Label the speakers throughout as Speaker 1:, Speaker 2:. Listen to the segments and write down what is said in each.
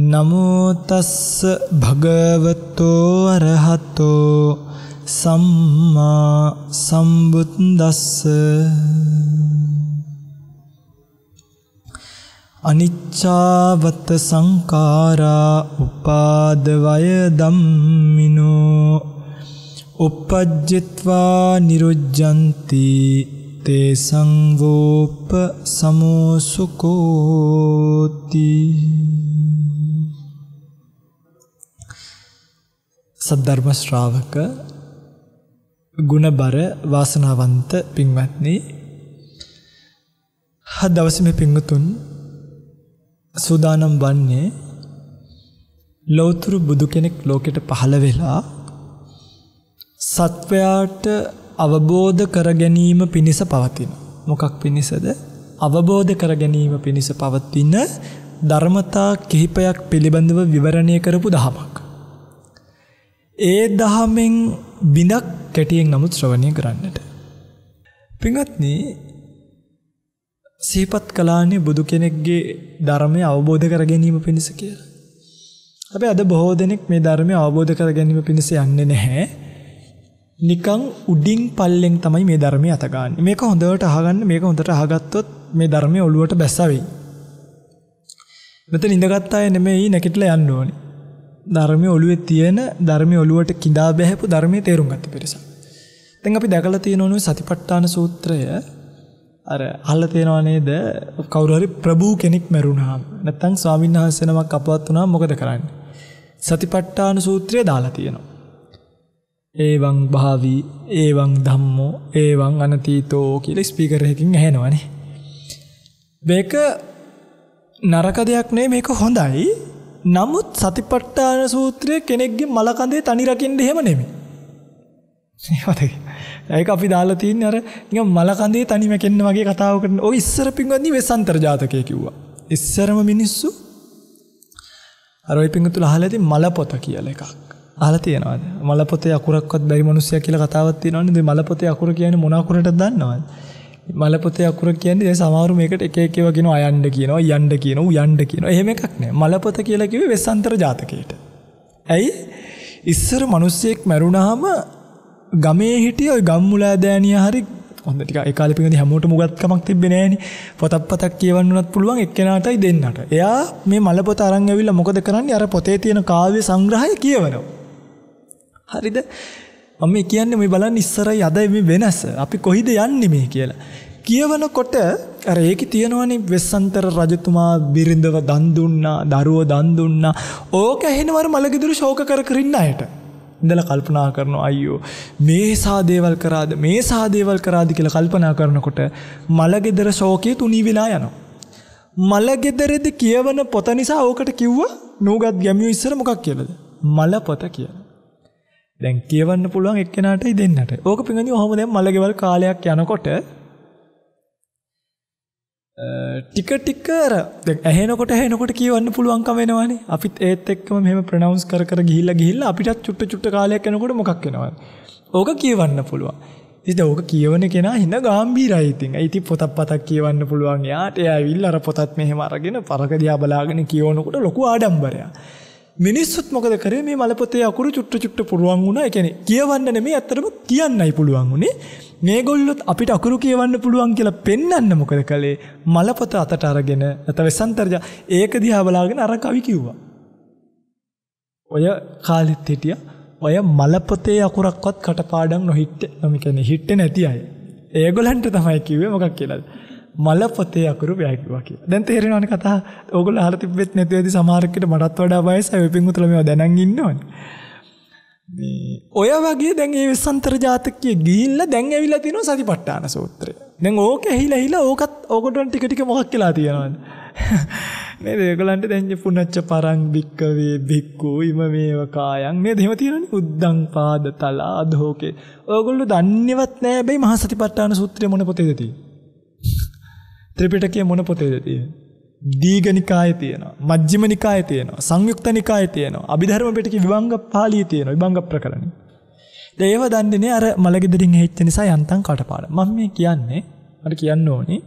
Speaker 1: නමෝතස්ස භගවතෝ අරහතෝ සම්මා සම්බුද්දස්ස අනිච්චාවත සංකාරා උපාදවය ධම්මිනෝ uppajjitva nirujjanti te sangvop samosukoti සද්ධර්ම ශ්‍රාවක ගුණබර වාසනාවන්ත පින්වත්නි හත් දවසේ මේ පින්වතුන් සූදානම් වන්නේ ලෞතර බුදු කෙනෙක් ලෝකෙට පහළ වෙලා සත්වයාට අවබෝධ කර ගැනීම පිණිස පවතින මොකක් පිණිසද අවබෝධ කර ගැනීම පිණිස පවතින ධර්මතා කිහිපයක් පිළිබඳව විවරණය කරපු දහමක් ඒ දහමෙන් බිඳක් කැටියෙන් නමුත් ශ්‍රවණය කරන්නට. පිඟත්න සීපත් කලානේ බුදු කෙනෙක්ගේ ධර්මය අවබෝධ කර ගැනීම පිණිස කියලා. අපේ අද බොහෝ දෙනෙක් මේ ධර්මය අවබෝධ කර ගැනීම පිණිස යන්නේ නැහැ. නිකං උඩින් පල්ලෙන් තමයි මේ ධර්මය අතගන්න මේක හොඳට අහගන්න මේක හොඳට අහගත්තොත් මේ ධර්මය ඔළුවට බැස්සවෙයි. මෙත නිඳගත්තාය නෙමෙයි නැකිටල යන්න ඕනේ. ධර්මය ඔළුවේ තියෙන ධර්මය ඔළුවට කිඳා බැහැපු ධර්මයේ තේරුම් ගත්ත පිරිසක්. දැන් අපි දැකලා තියෙන උණු සතිපට්ඨාන සූත්‍රය අර අහලා තියෙනවා නේද කවුරු හරි ප්‍රභූ කෙනෙක් මැරුණාම නැත්නම් ස්වාමීන් වහන්සේ නමක් අපවත් වුණාම මොකද කරන්නේ සතිපට්ඨාන සූත්‍රය දාලා තියෙනවා ඒවං භාවි ඒවං ධම්මෝ ඒවං අනතීතෝ කියලා ස්පීකර් එකකින් ඇහෙනවනේ මේක නරක දෙයක් නෙවෙයි මේක හොඳයි නමුත් සතිපට්ඨාන සූත්‍රය කෙනෙක්ගේ මලකඳේ තනි රකින්න එහෙම නෙමෙයි. ඒවතේ. ඒක අපි දාලා තියන්නේ අර නිකන් මලකඳේ තනි මැකෙන්න වගේ කතාවකට. ඔය ඉස්සර පින්වත්නි වෙසන්තර ජාතකය කිව්වා. ඉස්සරම මිනිස්සු අර ওই පින්වතුල අහලා තියෙන මල පොත කියලා එකක්. අහලා තියෙනවද? මල පොතේ අකුරක්වත් බැරි මිනිස්සයා කියලා කතාවක් තියෙනවනේ. මේ මල පොතේ අකුර කියන්නේ මොන අකුරටද දන්නවද? මලපොතේ අකුර කියන්නේ සමහරු මේකට එක එක වගෙන අයන්න කියනවා යන්න කියනවා යන්න කියනවා එහෙම එකක් නෑ මලපොත කියලා කිව්වේ වෙස්සන්තර ජාතකයට ඇයි ඉස්සර මිනිස්සෙක් මැරුණාම ගමේ හිටිය ওই ගම්මුලා දෑනිය හරි හොඳ ටික ඒ කාලේ පිටින් හැමෝටම උගත්කමක් තිබ්බේ නෑනේ පොතක් පතක් කියවන්න උනත් පුළුවන් එක්කෙනාටයි දෙන්නට එයා මේ මලපොත අරන් ඇවිල්ලා මොකද කරන්නේ අර පොතේ තියෙන කාව්‍ය සංග්‍රහය කියවනවා හරිද මම මේ කියන්නේ මේ බලන්න ඉස්සරයි අදයි මේ වෙනස. අපි කොහිද යන්නේ මේ කියලා. කියවනකොට අර ඒකේ තියෙනවනේ වෙස්සන්තර රජතුමා බිරිඳව දන් දුන්නා, දරුවෝ දන් දුන්නා. ඕක ඇහෙනවර මලගිදුරු ශෝක කර කර ඉන්න අයට. ඉඳලා කල්පනා කරනවා අයියෝ මේ සාදේවල් කරාද මේ සාදේවල් කරාද කියලා කල්පනා කරනකොට මලගෙදර ශෝකයේ තුනී වෙලා යනවා. මලගෙදරේදී කියවන පොත නිසා ඕකට කිව්ව නූගත් ගැමියෝ ඉස්සර මොකක් කියලාද? මල පොත කියලා. දැන් කියවන්න පුළුවන් එක්කෙනාටයි දෙන්නට. ඕක පිංගදී ඔහොම දැන් මලගෙවල් කාලයක් යනකොට ටික ටික අර දැන් ඇහෙනකොට ඇහෙනකොට කියවන්න පුළුවන්කම වෙනවනේ. අපිත් ඒත් එක්කම මෙහෙම ප්‍රොනවුන්ස් කර කර ගිහිල්ලා ගිහිල්ලා අපිටත් චුට්ට චුට්ට කාලයක් යනකොට මොකක් වෙනවද? ඕක කියවන්න පුළුවන්. ඉතින් ඕක කියවන කෙනා හින ගැඹීරයි ඉතින්. ඉතින් පොතක් පතක් කියවන්න පුළුවන් යාට. එයා ඇවිල්ලා අර පොතත් මෙහෙම අරගෙන පරක දිහා බලාගෙන කියවනකොට ලොකු ආඩම්බරයක්. මිනිස්සුත් මොකද කරේ මේ මලපොතේ අකුරු චුට්ට චුට්ට පුළුවන් වුණා. ඒ කියන්නේ කියවන්න නෙමෙයි අත්‍තරම කියන්නයි පුළුවන් උනේ. මේගොල්ලොත් අපිට අකුරු කියවන්න පුළුවන් කියලා පෙන්වන්න මොකද කළේ? මලපොත අතට අරගෙන නැත්නම් වෙසන්තරජ ඒක දිහා බලාගෙන අර කවි කිව්වා. ඔය කාලෙත් හිටියා. ඔය මලපොතේ අකුරක්වත් කටපාඩම් නොහිට්ට. මම කියන්නේ හිට්ට නැති අය. ඒගොල්ලන්ට තමයි කිව්වේ මොකක් කියලාද? මල පොතේ අකුරු ව්‍යයිපුවා කියලා. දැන් තේරෙනවනේ කතාව. ඕගොල්ලෝ අහලා තිබෙත් නැති ඇති සමහරකට මටත් වඩා වයසයි ඔය පිංගුතුල මේවා දැනන් ඉන්නවනේ. මේ ඔය වගේ දැන් ඒ විසන්තර ජාතකයේ ගිහිල්ලා දැන් ඇවිල්ලා තිනවා සතිපට්ඨාන සූත්‍රය. දැන් ඕක ඇහිලා ඇහිලා ඕකත් ඕගොල්ලන්ට ටික ටික මොකක් කියලා තියෙනවද? නේද? ඒගොල්ලන්ට දැන් පුනච්ච පරං බික්කවේ බික්කු ඉම මේව කායන් නේද? එහෙම තියෙනවනේ උද්දං පාද තලා අධෝකේ. ඕගොල්ලෝ දන්නේවත් නැහැ හැබැයි මහා සතිපට්ඨාන සූත්‍රය මොන පොතේද තියෙන්නේ? ත්‍රිපිටකය මොන පොතේද තියෙන. දීගනිකාය තියෙනවා මජ්ජිමනිකාය තියෙනවා සංයුක්තනිකාය තියෙනවා අභිධර්ම පිටක විභංග පාලී තියෙනවා විභංග ප්‍රකරණ. ඒව දන්නේ අර මළගෙදරින් හෙච්ච නිසා යන්තම් කටපාඩම්. මම මේ කියන්නේ මට කියන්න ඕනේ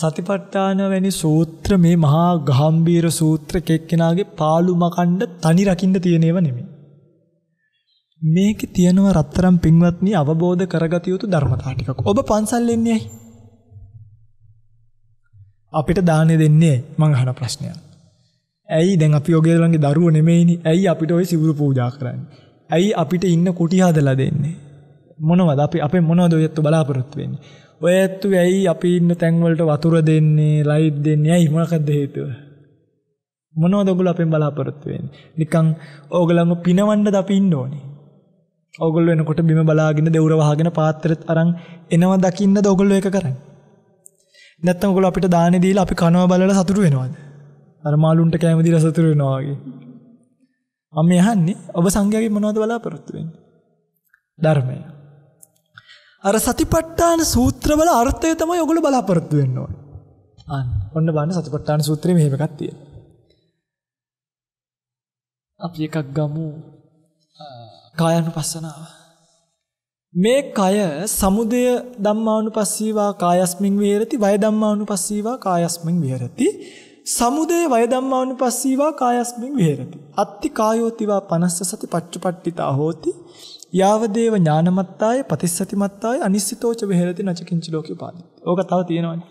Speaker 1: සතිපට්ඨාන වැනි සූත්‍ර මේ මහා ගාම්භීර සූත්‍ර කෙක්කෙනාගේ පාළු මකණ්ඩ තනි රකින්න තියෙන ඒවා නෙමෙයි. මේකේ තියෙනවා රත්තරම් පින්වත්නි අවබෝධ කරගත යුතු ධර්මතා ටිකක්. ඔබ පන්සල් එන්නේ ඇයි? අපිට දානය දෙන්නේ මං අහන ප්‍රශ්නයක්. ඇයි දැන් අපි ඔගේලන්ගේ දරුව නෙමෙයිනි. ඇයි අපිට ওই සිවුරු පූජා කරන්නේ? ඇයි අපිට ඉන්න කුටි හදලා දෙන්නේ? මොනවද අපි අපේ මොනවද ඔය ඇත්තු බලාපොරොත්තු වෙන්නේ? ඔය ඇත්තු ඇයි අපි ඉන්න තැන් වලට වතුර දෙන්නේ, ලයිට් දෙන්නේ? ඇයි මොකක්ද හේතුව? මොනවද ඔගොල්ලෝ අපෙන් බලාපොරොත්තු වෙන්නේ? නිකන් ඕගලන්ව පිනවන්නද අපි ඉන්න ඕනේ? ඔගොල්ලෝ එනකොට බිම බලාගෙන දෙවුර වහගෙන පාත්‍රෙත් අරන් එනවා දකින්නද ඔගොල්ලෝ ඒක කරන්නේ? නැත්තම් ඔයගොල්ලෝ අපිට දාන්නේ දීලා අපි කනවා බලලා සතුටු වෙනවද? අර මාළුන්ට කැම දීලා සතුටු වෙනවා වගේ. මම යහන්නේ ඔබ සංඝයාගේ මොනවද බලාපොරොත්තු වෙන්නේ? ධර්මය. අර සතිපට්ඨාන සූත්‍රවල අර්ථය තමයි ඔයගොල්ලෝ බලාපොරොත්තු වෙන්න ඕනේ. අන්න ඔන්න බලන්න සතිපට්ඨාන සූත්‍රයේ මෙහෙම එකක් තියෙනවා. අපි එකක් ගමු කායानुපස්සනාව. මේ කය සමුදය ධම්මානුපස්සීවා කායස්මින් විහෙරති වය ධම්මානුපස්සීවා කායස්මින් විහෙරති සමුදය වය ධම්මානුපස්සීවා කායස්මින් විහෙරති අත්ති කායෝතිවා පනස්ස සති පච්චපට්ඨිතා හෝති යාවදේව ඥානමත්තාය ප්‍රතිසතිමත්තාය අනිස්සිතෝච විහෙරති නචකින්ච ලෝකේ පාදි. ඕක තව තියෙනවනේ.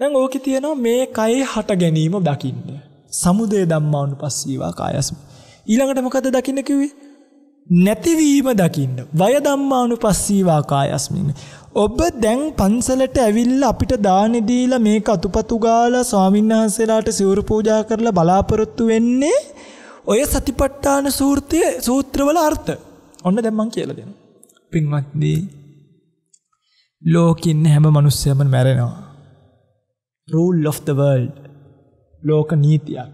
Speaker 1: දැන් ඕකේ තියෙනවා මේ කයේ හට ගැනීම දකින්න. සමුදය ධම්මානුපස්සීවා කායස්මින් ඊළඟට මොකද දකින්න කිව්වේ? නැතිවීම දකින්න. වය ධම්මානු පස්සීවා කායස්මින්. ඔබ දැන් පන්සලට ඇවිල්ල අපිට දානෙදීලා මේක අතුපතු ගාලා ස්වාමීන් වහන්සේලාට සිවුරු පූජා කරලා බලාපොරොත්තු වෙන්නේ ඔය සතිපට්ඨාන සූත්‍රය සූත්‍රවල අර්ථ. ඔන්න දැන් මම කියලා දෙනවා. පින්වත්නි ලෝකෙ ඉන්න හැම මිනිස්සෙම මැරෙනවා. rule of the world ලෝක නීතියක්.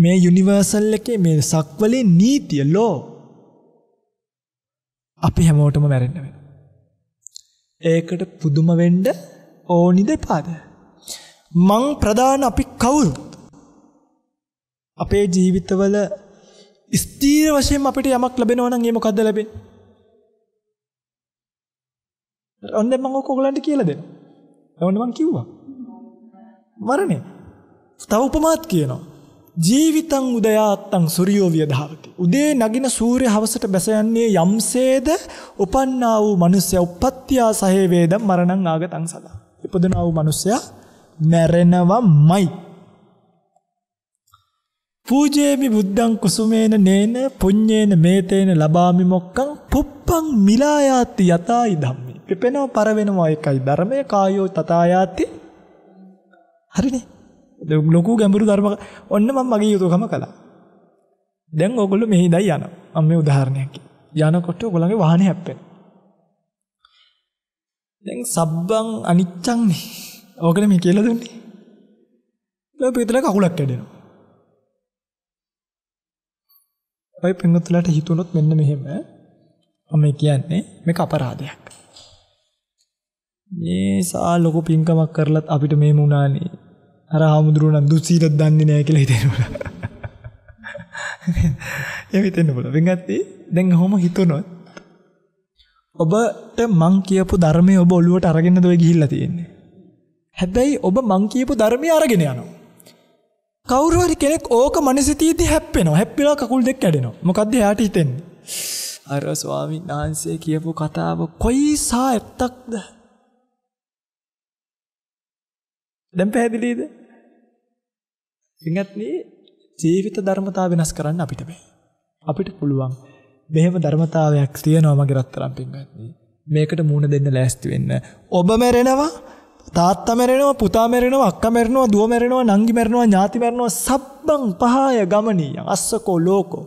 Speaker 1: මේ යුනිවර්සල් එකේ මේ සක්වලේ නීතිය ලෝ අපි හැමෝටම මැරෙන්න වෙන. ඒකට පුදුම වෙන්ඩ ඕනි දෙපාද. මං ප්‍රධාන අපි කවුරුත් අපේ ජීවිතවල ස්තීර වශයෙන් අපිට යමක් ලැබෙනවනන් ඒ මොකක්ද ලැබේ ඔන්න මං කොගලන්ට කියලද ඔන්න මං කිව්වා මරණය තව උපමාත් කියනවා ජීවිතං උදයාත්තං සූර්යෝ වියධාවති. උදේ නගින සූර්ය හවසට බැස යන්නේ යම්සේද උපන්නා වූ මිනිසයා උපත්ත්‍යා සහේ වේද මරණං ආගතං සදා. ඉපදුනා වූ මිනිසයා මැරෙනවමයි. පූජේමි බුද්ධං කුසුමේන නේන පුඤ්ඤේන මේතේන ලබාමි මොක්කං පුප්පං මිලායාති යතයි ධම්මේ. පිපෙනව පරවෙනවා එකයි ධර්මය කායෝ තථායාති. හරිනේ. ලොකු ගැඹුරු ධර්ම ඔන්න මම මගේ යුතුයකම කළා. දැන් ඕගොල්ලෝ මෙහි ඉඳන් යනවා. මම මේ උදාහරණයක් යනකොට ඔයගොල්ලන්ගේ වාහනේ හැප්පෙන. දැන් සබ්බං අනිච්චං නේ. ඕකනේ මේ කියලා දුන්නේ. ඔය පිටල කකුලක් කැඩෙනවා. ඔය පින්වත්ලාට හිතුනොත් මෙන්න මෙහෙම මම කියන්නේ මේක අපරාධයක්. මේ සා ලොකු පින්කමක් කරලත් අපිට මේ මුණානේ අර හාමුදුරුවන දුසීලත් දන්නේ නෑ කියලා හිතෙනවා ඒ හිතෙන්න පුළුවන් වෙනගත්තේ දැන් කොහොම හිතුනොත් ඔබට මං කියපු ධර්මයේ ඔබ ඔළුවට අරගෙනද ඔය ගිහිල්ලා තියෙන්නේ හැබැයි ඔබ මං කියපු ධර්මයේ අරගෙන යනවා කවුරු හරි කෙනෙක් ඕක මනසේ තියෙද්දි හැප්පෙනවා හැප්පිලා කකුල් දෙක කැඩෙනවා මොකද්ද එයාට හිතෙන්නේ අර ස්වාමීන් වහන්සේ කියපු කතාව කොයිසා ඇත්තක්ද දැන් පැහැදිලිද පින්වත්නි ජීවිත ධර්මතාව වෙනස් කරන්න අපිට බෑ. අපිට පුළුවන් මෙහෙම ධර්මතාවයක් තියෙනවා මගේ රත්තරන් පින්වත්නි. මේකට මූණ දෙන්න ලෑස්ති වෙන්න. ඔබ මැරෙනවා, තාත්තා මැරෙනවා, පුතා මැරෙනවා, අක්කා මැරෙනවා, දුව මැරෙනවා, නංගි මැරෙනවා, ඥාති මැරෙනවා, සබ්බං පහය ගමනීයං අස්සකෝ ලෝකෝ.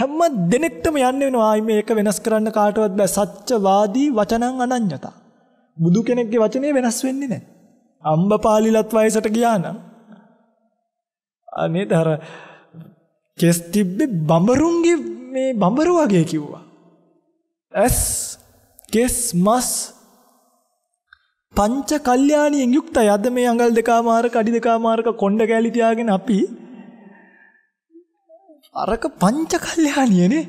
Speaker 1: හැම දෙනෙක්ටම යන්න වෙනවා ආයි මේක වෙනස් කරන්න කාටවත් බෑ. සත්‍යවාදී වචනං අනඤ්‍යතා. බුදු කෙනෙක්ගේ වචනේ වෙනස් වෙන්නේ නැහැ. අම්බපාලිලත් වයසට ගියා නම් නේද අර කෙස් තිබ්බේ බඹරුන්ගේ මේ බඹරු වගේ කිව්වා. ඇස් කෙස් මස් පංච කල්යාණියෙන් යුක්තයි. අද මේ අඟල් දෙකමාරක අඩි දෙකමාරක කොණ්ඩ කැලි තියාගෙන අපි අරක පංච කල්යාණියනේ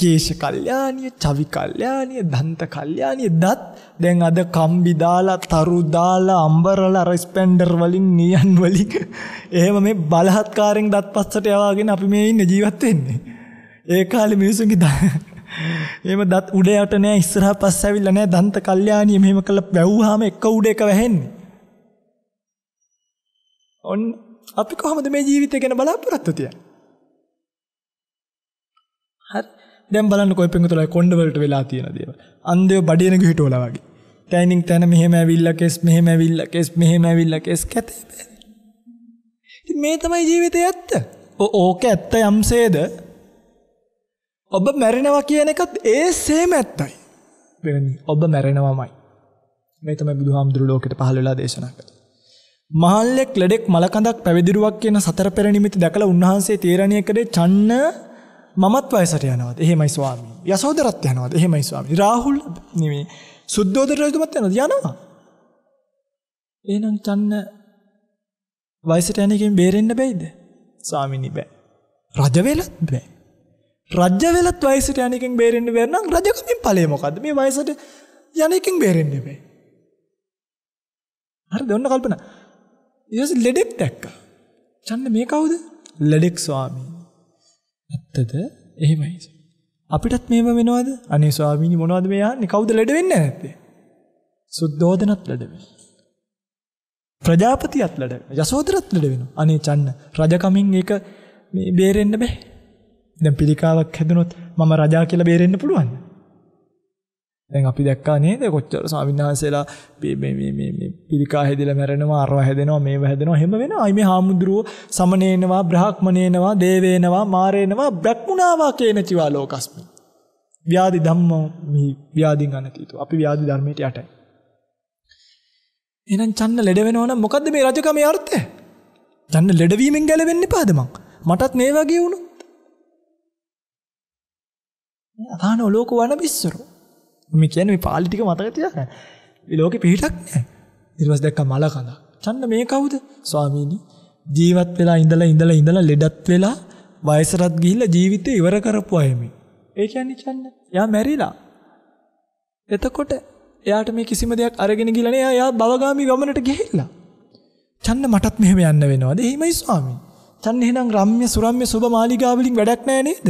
Speaker 1: කේශ කල්යාණිය, චවි කල්යාණිය, දන්ත කල්යාණිය දත් දැන් අද කම්බි දාලා, තරු දාලා, අම්බරලා අර ස්පෙන්ඩර් වලින් නියන් වලින් එහෙම මේ බලහත්කාරයෙන් දත් පස්සට යවාගෙන අපි මේ ඉන්නේ ජීවත් වෙන්නේ. ඒ කාලේ මිනිසුන්ගේ එහෙම දත් උඩ යට නෑ ඉස්සරහ පස්ස ඇවිල්ලා නෑ දන්ත කල්යාණිය මෙහෙම කළ වැව්වහම එක උඩ එක වැහෙන්නේ. ඔන්න අපි කොහොමද මේ ජීවිතය ගැන බලාපොරොත්තු තියන්නේ? හරි දැම් බලන්න කොයි පෙන්තුල කොඩවලට වෙලා තියෙන දේව අන්දයෝ බඩියනක හිටෝලවගේ තැනිින් තැන මෙහෙම ඇවිල්ල කෙස් මෙහෙම ඇවිල්ල කෙස් මෙහෙම ඇවිල්ල කෙස් කැත මේ තමයි ජීවිතය ඇත්ත ඕක ඇත්ත යම්සේද ඔබ මැරෙනවා කියන එකත් ඒ සේම ඇත්තයි වෙනි ඔබ මැරෙනවාමයි මේතම බුදු හාමුදුරු ලෝකට පහලලා දේශනා කළ මහල්ලෙක් ලෙඩෙක් මලකඳක් පැවිදිරුවක් කියන සතර පෙරනිමිති දැකළ උන්වහන්සේ තේරණය කරේ චන්න මමත් වයසට යනවාද එහෙමයි ස්වාමී යසෝදරත් යනවාද එහෙමයි ස්වාමී රාහුල් නෙමේ සුද්ධෝදර රජතුමත් යනවාද යනවා එහෙනම් චන්න වයසට යන එකෙන් බේරෙන්න බැයිද ස්වාමිනී බෑ රජ වෙලත් බෑ රජ වෙලත් වයසට යන එකෙන් බේරෙන්න බැරි නම් රජකමින් ඵලය මොකද්ද මේ වයසට යන එකෙන් බේරෙන්න බෑ හරිද ඔන්න කල්පනා ඊට ලෙඩෙක් දැක්කා චන්න මේ කවුද ලෙඩෙක් ස්වාමී ඇත්තද එහෙමයි. අපිටත් මේම වෙනවද? අනේ ස්වාමීනි මොනවද මේ යන්නේ? කවුද ලෙඩ වෙන්නේ නැත්තේ? සුද්ධෝදනත් ලෙඩ ප්‍රජාපතියත් ලෙඩ යසෝදරත් ලෙඩ වෙනවා. අනේ චන්න රජකමින් ඒක මේ බේරෙන්න බෑ. දැන් පිළිකාවක් හැදුනොත් මම රජා කියලා බේරෙන්න පුළුවන්ද? දැන් අපි දැක්කා නේද කොච්චර ස්වාමීන් වහන්සේලා මේ මේ මේ පිළිකා හැදිලා මැරෙනවා අරවා හැදෙනවා මේව හැදෙනවා හැම වෙනවා. අයි මේ හාමුදුරුවෝ සමනේනවා, බ්‍රහ්මනේනවා, දේවේනවා, මාරේනවා, බ්‍රහ්මුණාවා කියන චිවා ලෝකස්මි. ව්‍යාධි ධම්ම මේ ව්‍යාධින් අනතීතු. අපි ව්‍යාධි ධර්මයට යටයි. එහෙනම් චන්න ලෙඩ වෙනවා නම් මොකද්ද මේ රජකමේ අර්ථය? චන්න ලෙඩවීමෙන් ගැලවෙන්න එපාද මං? මටත් මේ වගේ වුණොත්. අහන ලෝක වන බිස්සරෝ මම කියන්නේ මේ පාලි ටික මතක තියාගන්න. මේ ලෝකෙ පිහිටක් නෑ. ඊට පස්සේ දැක්කා මල කඳක්. චන්න මේ කවුද? ස්වාමීනි ජීවත් වෙලා ඉඳලා ඉඳලා ඉඳලා ලෙඩත් වෙලා වයසටත් ගිහිල්ලා ජීවිතේ ඉවර කරපු අය මේ. ඒ කියන්නේ චන්න. එයා මැරිලා. එතකොට එයාට මේ කිසිම දෙයක් අරගෙන ගිහලා නෑ. එයා භවගාමි ගමනට ගිහිල්ලා. චන්න මටත් මෙහෙම යන්න වෙනවද? එහෙමයි ස්වාමීනි. චන්න එහෙනම් රම්‍ය සුරම්‍ය සුබ මාලිගාවලින් වැඩක් නෑ නේද?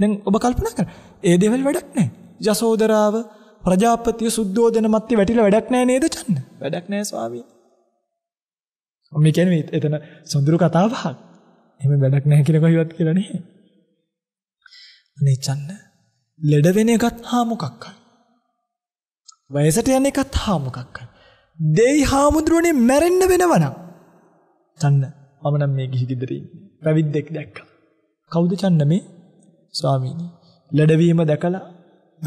Speaker 1: දැන් ඔබ කල්පනා කරන්න. ඒ දේවල් වැඩක් නැහැ. යසෝදරාව, ප්‍රජාපතිය, සුද්ධෝදන මැත්තේ වැටිලා වැඩක් නැහැ නේද චන්න? වැඩක් නැහැ ස්වාමී. මම කියන්නේ එතන සොඳුරු කතාවක්. එහෙම වැඩක් නැහැ කියලා කොහොමවත් කියලා නේ. අනේ චන්න ලෙඩ වෙන එකත් හා මොකක්ද? වයසට යන එකත් හා මොකක්ද? දෙයි හාමුදුරනේ මැරෙන්න වෙනවනම්. චන්න මම නම් මේ ගිහි ගෙදර ඉන්නේ. පැවිද්දෙක් දැක්කා. කවුද චන්න මේ? ස්වාමීනි. ලැඩවීම දැකලා,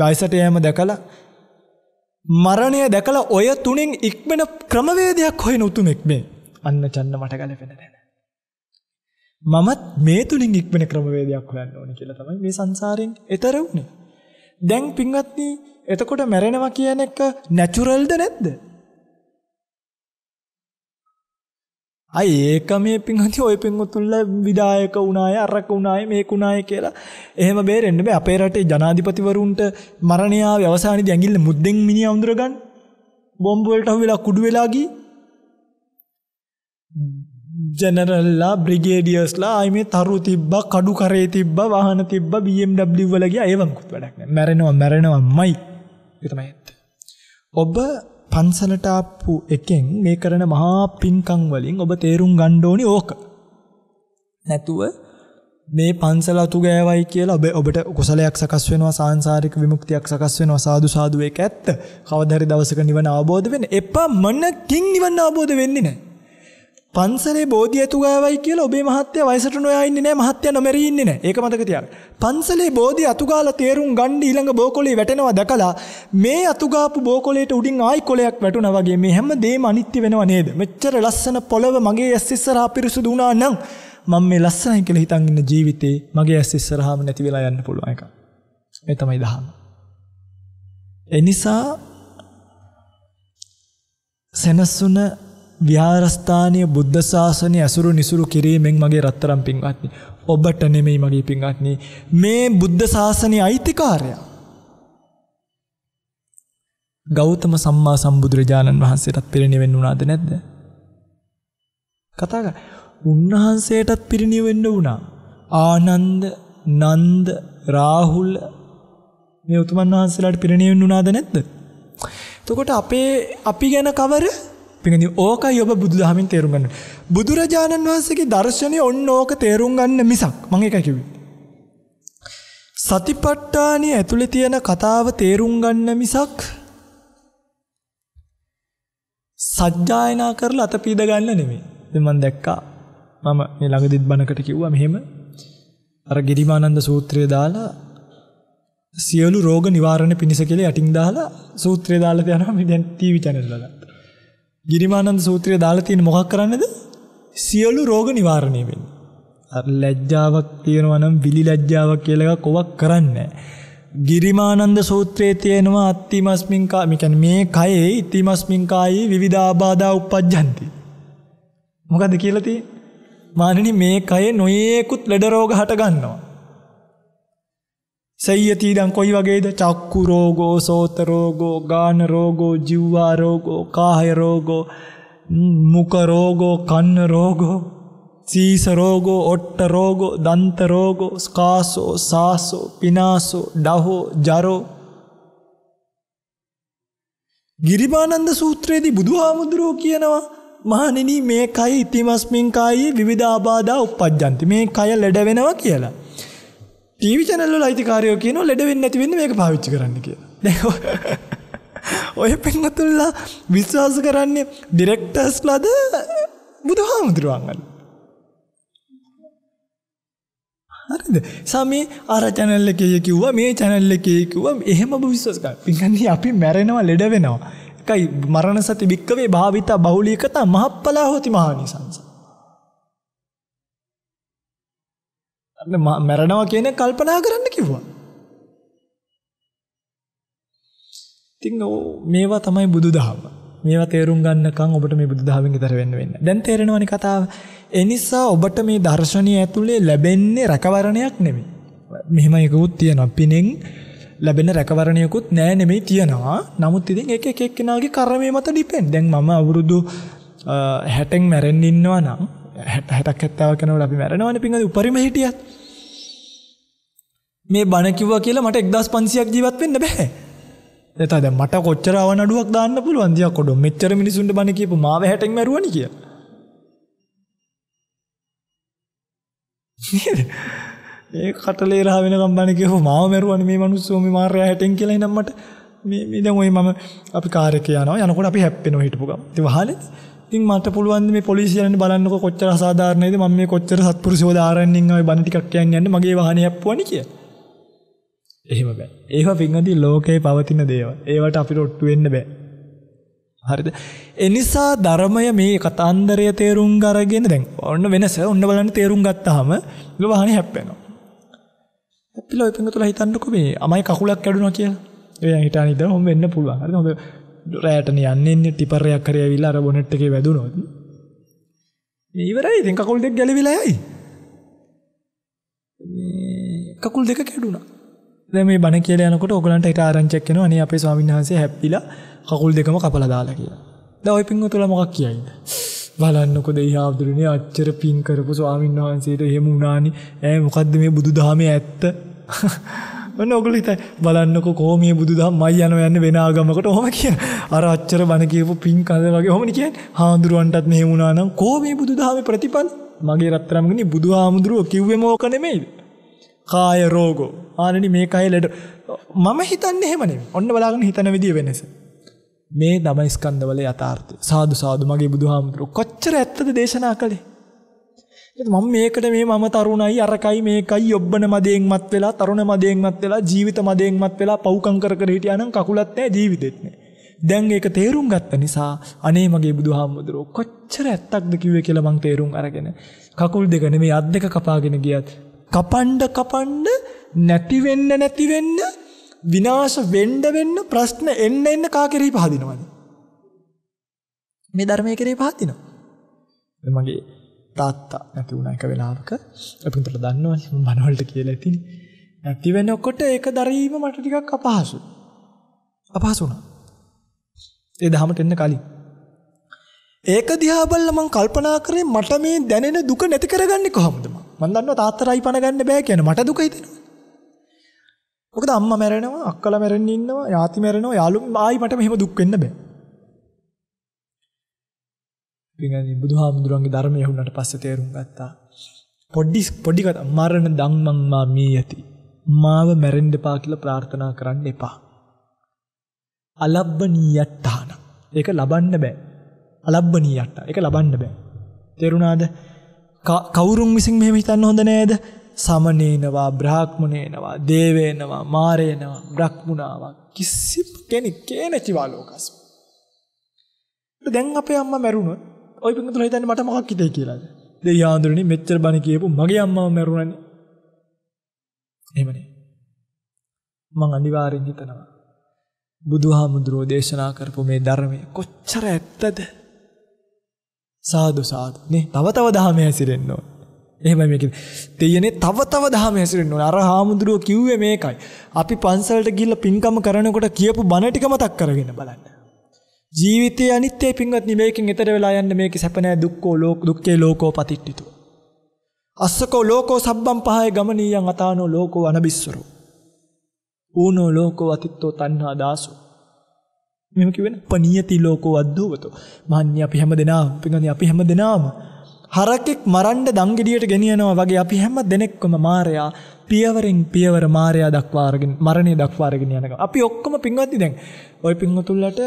Speaker 1: ගායසට යෑම දැකලා, මරණය දැකලා ඔය තුنين ඉක්මන ක්‍රමවේදයක් හොයන උතුමෙක් මේ. අන්න චන්න මට ගැලපෙන නෑ. මමත් මේ තුنين ඉක්මන ක්‍රමවේදයක් හොයන්න ඕනේ කියලා තමයි මේ සංසාරයෙන් එතර වුනේ. දැන් පින්වත්නි, එතකොට මැරෙනවා කියන එක නැචරල්ද නැද්ද? අය ඒක මේ පින්හති ඔය පින්වතුන්ල විදායක උනාය අරක උනාය මේක උනාය කියලා එහෙම බේරෙන්න බෑ අපේ රටේ ජනාධිපතිවරුන්ට මරණය අවසානයේදී ඇඟිල්ල මුද්දෙන් මිනිහා වඳුර ගන්න බෝම්බ වලට අහු වෙලා කුඩු වෙලා ගිහී ජෙනරල්ලා බ්‍රිගේඩියර්ස්ලා අයි මේ තරු තිබ්බා කඩු කරේ තිබ්බා වාහන තිබ්බා BMW වල ගියා ඒව මුකුත් වැඩක් නෑ මැරෙනවා මැරෙනවාමයි ඒ තමයි ඔබ පන්සලට ආපු එකෙන් මේ කරන මහා පින්කම් වලින් ඔබ තේරුම් ගන්න ඕනි ඕක. නැතුව මේ පන්සල අතු ගෑවයි කියලා ඔබ ඔබට කුසලයක් සකස් වෙනවා සාංශාරික විමුක්තියක් සකස් වෙනවා සාදු සාදු ඒක ඇත්ත. කවදාරි දවසක නිවන අවබෝධ වෙන්න එපා මනකින් නිවන අවබෝධ වෙන්නේ නැහැ. පන්සලේ බෝධිය අතුගාවයි කියලා ඔබේ මහත්තයා වයසට නොයා ඉන්නේ නැහැ මහත්තයා නොමරී ඉන්නේ නැහැ. ඒක මතක තියාගන්න. පන්සලේ බෝධිය අතුගාලා තේරුම් ගන්න ඊළඟ බෝකොලේ වැටෙනවා දැකලා මේ අතුගාපු බෝකොලේට උඩින් ආයි කොලයක් වැටුණා වගේ මේ හැම දෙයක්ම අනිත්‍ය වෙනව නේද? මෙච්චර ලස්සන පොළව මගේ ඇස් ඉස්සරහා පිරිසුදු වුණා නම් මම මේ ලස්සනයි කියලා හිතන් ඉන්න ජීවිතේ මගේ ඇස් ඉස්සරහාම නැති වෙලා යන්න පුළුවන් එකක්. මේ තමයි දහම. එනිසා සෙනසුන විහාරස්ථානීය බුද්ධ ශාසනය ඇසුරු නිසුරු කිරීමෙන් මගේ රත්තරම් පින්වත්නි ඔබට නෙමෙයි මගේ පින්වත්නි මේ බුද්ධ ශාසනයේ අයිතිකාරයා ගෞතම සම්මා සම්බුදුරජාණන් වහන්සේටත් පිරිණිවෙන්න වුණාද නැද්ද කතා උන්වහන්සේටත් පිරිණිවෙන්න වුණා ආනන්ද නන්ද රාහුල් මේ උතුමන් වහන්සේලාට පිරිණිවෙන්න වුණාද නැද්ද එතකොට අපේ අපි ගැන කවර පිනදි ඕකයි ඔබ බුදුදහමින් තේරුම් ගන්න. බුදුරජාණන් වහන්සේගේ දර්ශනය ඔන්න ඕක තේරුම් ගන්න මිසක් මම ඒකයි කිව්වේ. සතිපට්ඨානිය ඇතුලේ තියෙන කතාව තේරුම් ගන්න මිසක් සජ්ජායනා කරලා අත පීද ගන්න නෙමෙයි. ඉතින් මම දැක්කා මම මේ ළඟදිත් බණකට කිව්වා මෙහෙම අර ගිරිමානන්ද සූත්‍රය දාලා සියලු රෝග නිවාරණ පිණිස කියලා යටින් දාලා සූත්‍රය දාලා තියනවා මේ දැන් ටීවී channel වල. ගිරිමානන්ද සූත්‍රය දාලා තියෙන මොකක් කරන්නද? සියලු රෝග නිවාරණය වෙන්න. අර ලැජ්ජාවක් තියෙනවා නම් විලි ලැජ්ජාවක් කියලා එකක් කොවක් කරන්නේ ගිරිමානන්ද සූත්‍රයේ තියෙනවා අත්තිමස්මින් කා කියන්නේ මේ කයේ ඉතිමස්මින් කායේ විවිධාබාධා උප්පජ්ජಂತಿ. මොකද්ද කියලා තියෙන්නේ? මානනි මේ කයේ නොයේකුත් ලෙඩ රෝග හට ගන්නවා. සයතිීඩං කොයි වගේද චක්කු රෝගෝ සෝතරෝගෝ ගාන රෝගෝ ජිව්වා රෝගෝ කාහය රෝගෝ මුකරෝගෝ කන්න රෝගෝ සීසරෝගෝ ඔට්ට රෝගෝ දන්තරෝගෝ ස්කාසෝ සාසෝ පිනාසෝ ඩහෝ ජරෝ ගිරිබානන්ද සූත්‍රයේදී බුදුහාමුදුරුවෝ කියනවා මහනිනි මේ කයි ඉතිමස්මින් කායේ විවිධ ආබාධා උපද්ජන්ති මේ කය ලෙඩ වෙනවා කියලා ටීවී චැනල් වල අයිතිකාරයෝ කියනවා ලෙඩ වෙන්නේ නැති වෙන්න මේක පාවිච්චි කරන්න කියලා. දැන් ඔය පින්නතුල්ලා විශ්වාස කරන්නේ ඩිරෙක්ටර්ස්ලාද බුදුහාමුදුරුවන්ගල. හරිද? සමේ අර channel එකේ කිව්වා මේ channel එකේ කිව්වා එහෙම ඔබ විශ්වාස කරන්න. පින්කන්නේ අපි මැරෙනවා ලෙඩ වෙනවා. එකයි මරණ සති භික්කවේ භාවිතා බහුලීකතා මහප්පලා හොති මහානිසංස. මැරෙනවා කියන කල්පනා කරන්න කිව්වා. ඉතින් මේවා තමයි බුදුදහම. මේවා තේරුම් ගන්නකම් ඔබට මේ බුදුදහමෙන් ඈතර වෙන්න වෙන්නේ. දැන් තේරෙනවනේ කතාව. ඒ නිසා ඔබට මේ දර්ශනීය ඇතුලේ ලැබෙන්නේ රැකවරණයක් නෙමෙයි. මෙහෙම එකකුත් තියෙනවා. පිනෙන් ලැබෙන රැකවරණයකුත් නෑ නෙමෙයි තියෙනවා. නමුත් ඉතින් එක එක එක්කෙනාගේ කර්මය මත ඩිපෙන්ඩ්. දැන් මම අවුරුදු 60න් මැරෙන්න ඉන්නවා නම් 60ක් 70ක් යනකොට අපි මැරෙනවනේ පින්ගදී උපරිම හිටියත්. මේ බණ කිව්වා කියලා මට 1500ක් ජීවත් වෙන්න බෑ. එතන දැන් මට කොච්චර අවන අඩුවක් දාන්න පුළුවන් දියක් කොඩො මෙච්චර මිනිසුන්ට බණ කියපු මාව හැටෙන් මැරුවනි කියලා. නේද? ඒ කටලේ රහ වෙනකම් බණ කියපු මාව මැරුවනි මේ මිනිස්සු මේ මාර්යා හැටෙන් කියලා ඉනම් මට මේ මේ දැන් ওই මම අපි කාර් එක යනවා යනකොට අපි හැප්පෙනවා හිටපු ගම. ඉතින් වහලේ ඉතින් මට පුළුවන් මේ පොලිසියලට බලන්නකො කොච්චර අසාධාරණයිද මම මේ කොච්චර සත්පුරුෂයෝ ධාරණෙන් ආවේ බණ ටිකක් කියන්නේ මගේ වාහනේ හැප්පුවනි කියලා. එහෙම බෑ. ඒවා පිංගති ලෝකේ පවතින දේවල්. ඒවට අපිට ඔට්ටු වෙන්න බෑ. හරිද? එනිසා ධර්මය මේ කතාන්දරය තේරුම් අරගෙන දැන් ඔන්න වෙනස ඔන්න බලන්න තේරුම් ගත්තාම ඒක වහනේ හැප්පෙනවා. හැප්පිලා ඔය පිංගතුල හිතන්නකෝ මේ අමයි කකුලක් කැඩුනා කියලා. එයා හිතාන ඉඳලා හොම් වෙන්න පුළුවන්. හරිද? හොඳ රෑටනේ යන්නේ ඉන්නේ ටිපරයක් හරි ඇවිල්ලා අර බොනට් එකේ වැදුනොත්. මේ ඉවරයි. ඉතින් කකුල් දෙක ගැලවිලා යයි. මේ කකුල් දෙක කැඩුනා. දැන් මේ බණ කියලා යනකොට ඕගලන්ට ඊට ආරංචියක් වෙනවා අනේ අපේ ස්වාමීන් වහන්සේ හැප්පිලා කකුල් දෙකම කපලා දාලා කියලා. දැන් ওই පින්වතුල මොකක් කියයිද? බලන්නකො දෙයියාවුදුරනේ අච්චර පින් කරපු ස්වාමීන් වහන්සේට එහෙම වුණානි. ඈ මොකද්ද මේ බුදුදහමේ ඇත්ත? ඔන්න ඔගොල්ලෝ හිතයි බලන්නකො කොහොම මේ බුදුදහම මයි යනවා යන්නේ වෙන ආගමකට ඔහොම කියන. අර අච්චර බණ කියපු පින් කඳ වගේ ඔහොමනේ කියන්නේ. හාමුදුරුවන්ටත් මෙහෙම වුණා නම් කොහොම මේ බුදුදහමේ ප්‍රතිපල? මගේ රත්තරම්ගනි බුදුහාමුදුරුවෝ කිව්වෙම ඕක නෙමෙයිද? කාය රෝගෝ. ආනනි මේ කය ලෙඩ. මම හිතන්නේ එහෙම නෙමෙයි. ඔන්න බලාගෙන හිතන විදිය වෙනස. මේ තමයි ස්කන්ධවල යථාර්ථය. සාදු සාදු මගේ බුදුහාමුදුරුවෝ කොච්චර ඇත්තද දේශනා කළේ. මම මේකට මේ මම තරුණයි අරකයි මේකයි ඔබ්බන මදයෙන් මත් වෙලා තරුණ මදයෙන් මත් වෙලා ජීවිත මදයෙන් මත් වෙලා පව්කම් කර කර හිටියා නම් කකුලත් නැහැ ජීවිතෙත් නැහැ. දැන් ඒක තේරුම් ගත්ත නිසා අනේ මගේ බුදුහාමුදුරුවෝ කොච්චර ඇත්තක්ද කිව්වේ කියලා මං තේරුම් අරගෙන කකුල් දෙක නෙමෙයි අත් දෙක කපාගෙන ගියත් කපන්න කපන්න නැති වෙන්න නැති වෙන්න විනාශ වෙන්න වෙන්න ප්‍රශ්න එන්න එන්න කා කෙරෙහි පහදිනවද මේ ධර්මයේ කෙරෙහි පහදිනවා මගේ තාත්තා නැති වුණා එක වෙලාවක අපි උන්ට දන්නවනේ මම මනවලට කියලා ඇතිනේ නැති වෙනකොට ඒක දරීම මට ටිකක් අපහසු අපහසු වුණා ඒ දහමට එන්න කලින් ඒක දිහා බලලා මම කල්පනා කරේ මට මේ දැනෙන දුක නැති කරගන්නේ කොහොමද මම දන්නවා තාත්තරයි පණ ගන්න බෑ කියන මට දුක හිතෙනවා. මොකද අම්මා මැරෙනවා, අක්කලා මැරෙන්න ඉන්නවා, යාති මැරෙනවා, යාළුම් ආයි මට මෙහෙම දුක් වෙන්න බෑ. පින්ගනි බුදුහාමුදුරන්ගේ ධර්මය හුන්නට පස්සේ තේරුම් ගත්තා. පොඩි පොඩි කතා මරණ ධම්මං මා මී යති. මාව මැරෙන්න එපා කියලා ප්‍රාර්ථනා කරන්න එපා. අලබ්බනීයත්තාන. ඒක ලබන්න බෑ. අලබ්බනීයත්තා. ඒක ලබන්න බෑ. තේරුණාද? කවුරුන් විසින් මෙහෙම හිතන්න හොඳ නේද? සමනේනවා, බ්‍රාහ්මණේනවා, දේවේනවා, මාරේනවා, බ්‍රහ්මුණාවක් කිසි කෙනෙක් කේනචිවා ලෝකස්. දැන් අපේ අම්මා මැරුණොත් ඔය පිටුතුල හිතන්නේ මට මොකක් හිතේ කියලාද? දෙයියා ආන්දරණි මෙච්චර බණ කියපු මගේ අම්මාව මැරුණානේ. එහෙමනේ. මං අනිවාර්යෙන් හිතනවා. බුදුහාමුදුරෝ දේශනා කරපු මේ ධර්මය කොච්චර ඇත්තද? සාදු සාදු නේ තව තව දහම හැසිරෙන්න ඕන. එහෙමයි මේක. තියෙන්නේ තව තව දහම හැසිරෙන්න ඕන. අර හාමුදුරුවෝ කිව්වේ මේකයි. අපි පන්සලට ගිහිල්ලා පින්කම කරනකොට කියපු බණ ටික මතක් කරගෙන බලන්න. ජීවිතයේ අනිත්‍ය පින්වත්නි මේකෙන් ඈතර වෙලා යන්න මේකේ සැප නැහැ දුක්ඛෝ ලෝක දුක්ඛේ ලෝකෝ පතිට්ඨිතු. අස්සකෝ ලෝකෝ සබ්බම් පහය ගමනීයන් අතානෝ ලෝකෝ අනබිස්සරෝ. ඌනෝ ලෝකෝ අතිත්තෝ තණ්හා දාසෝ මෙම කිවෙන පනීයති ලෝකෝ අද්දූවතෝ මහන්‍ය අපි හැම දෙනා පිගඳ අපි හැම දෙනාම හරකෙක් මරන්ඩ දංගෙඩියට ගෙනියනවා වගේ අපි හැම දෙනෙක්කොම මාරයා පියවරෙන් පියවර මාරයා දක්වාරගෙන් මරණය දක්වාරගෙන යනක අපි ඔක්කොම පින්වත්ති දැන් ඔය පිංහතුල්ලට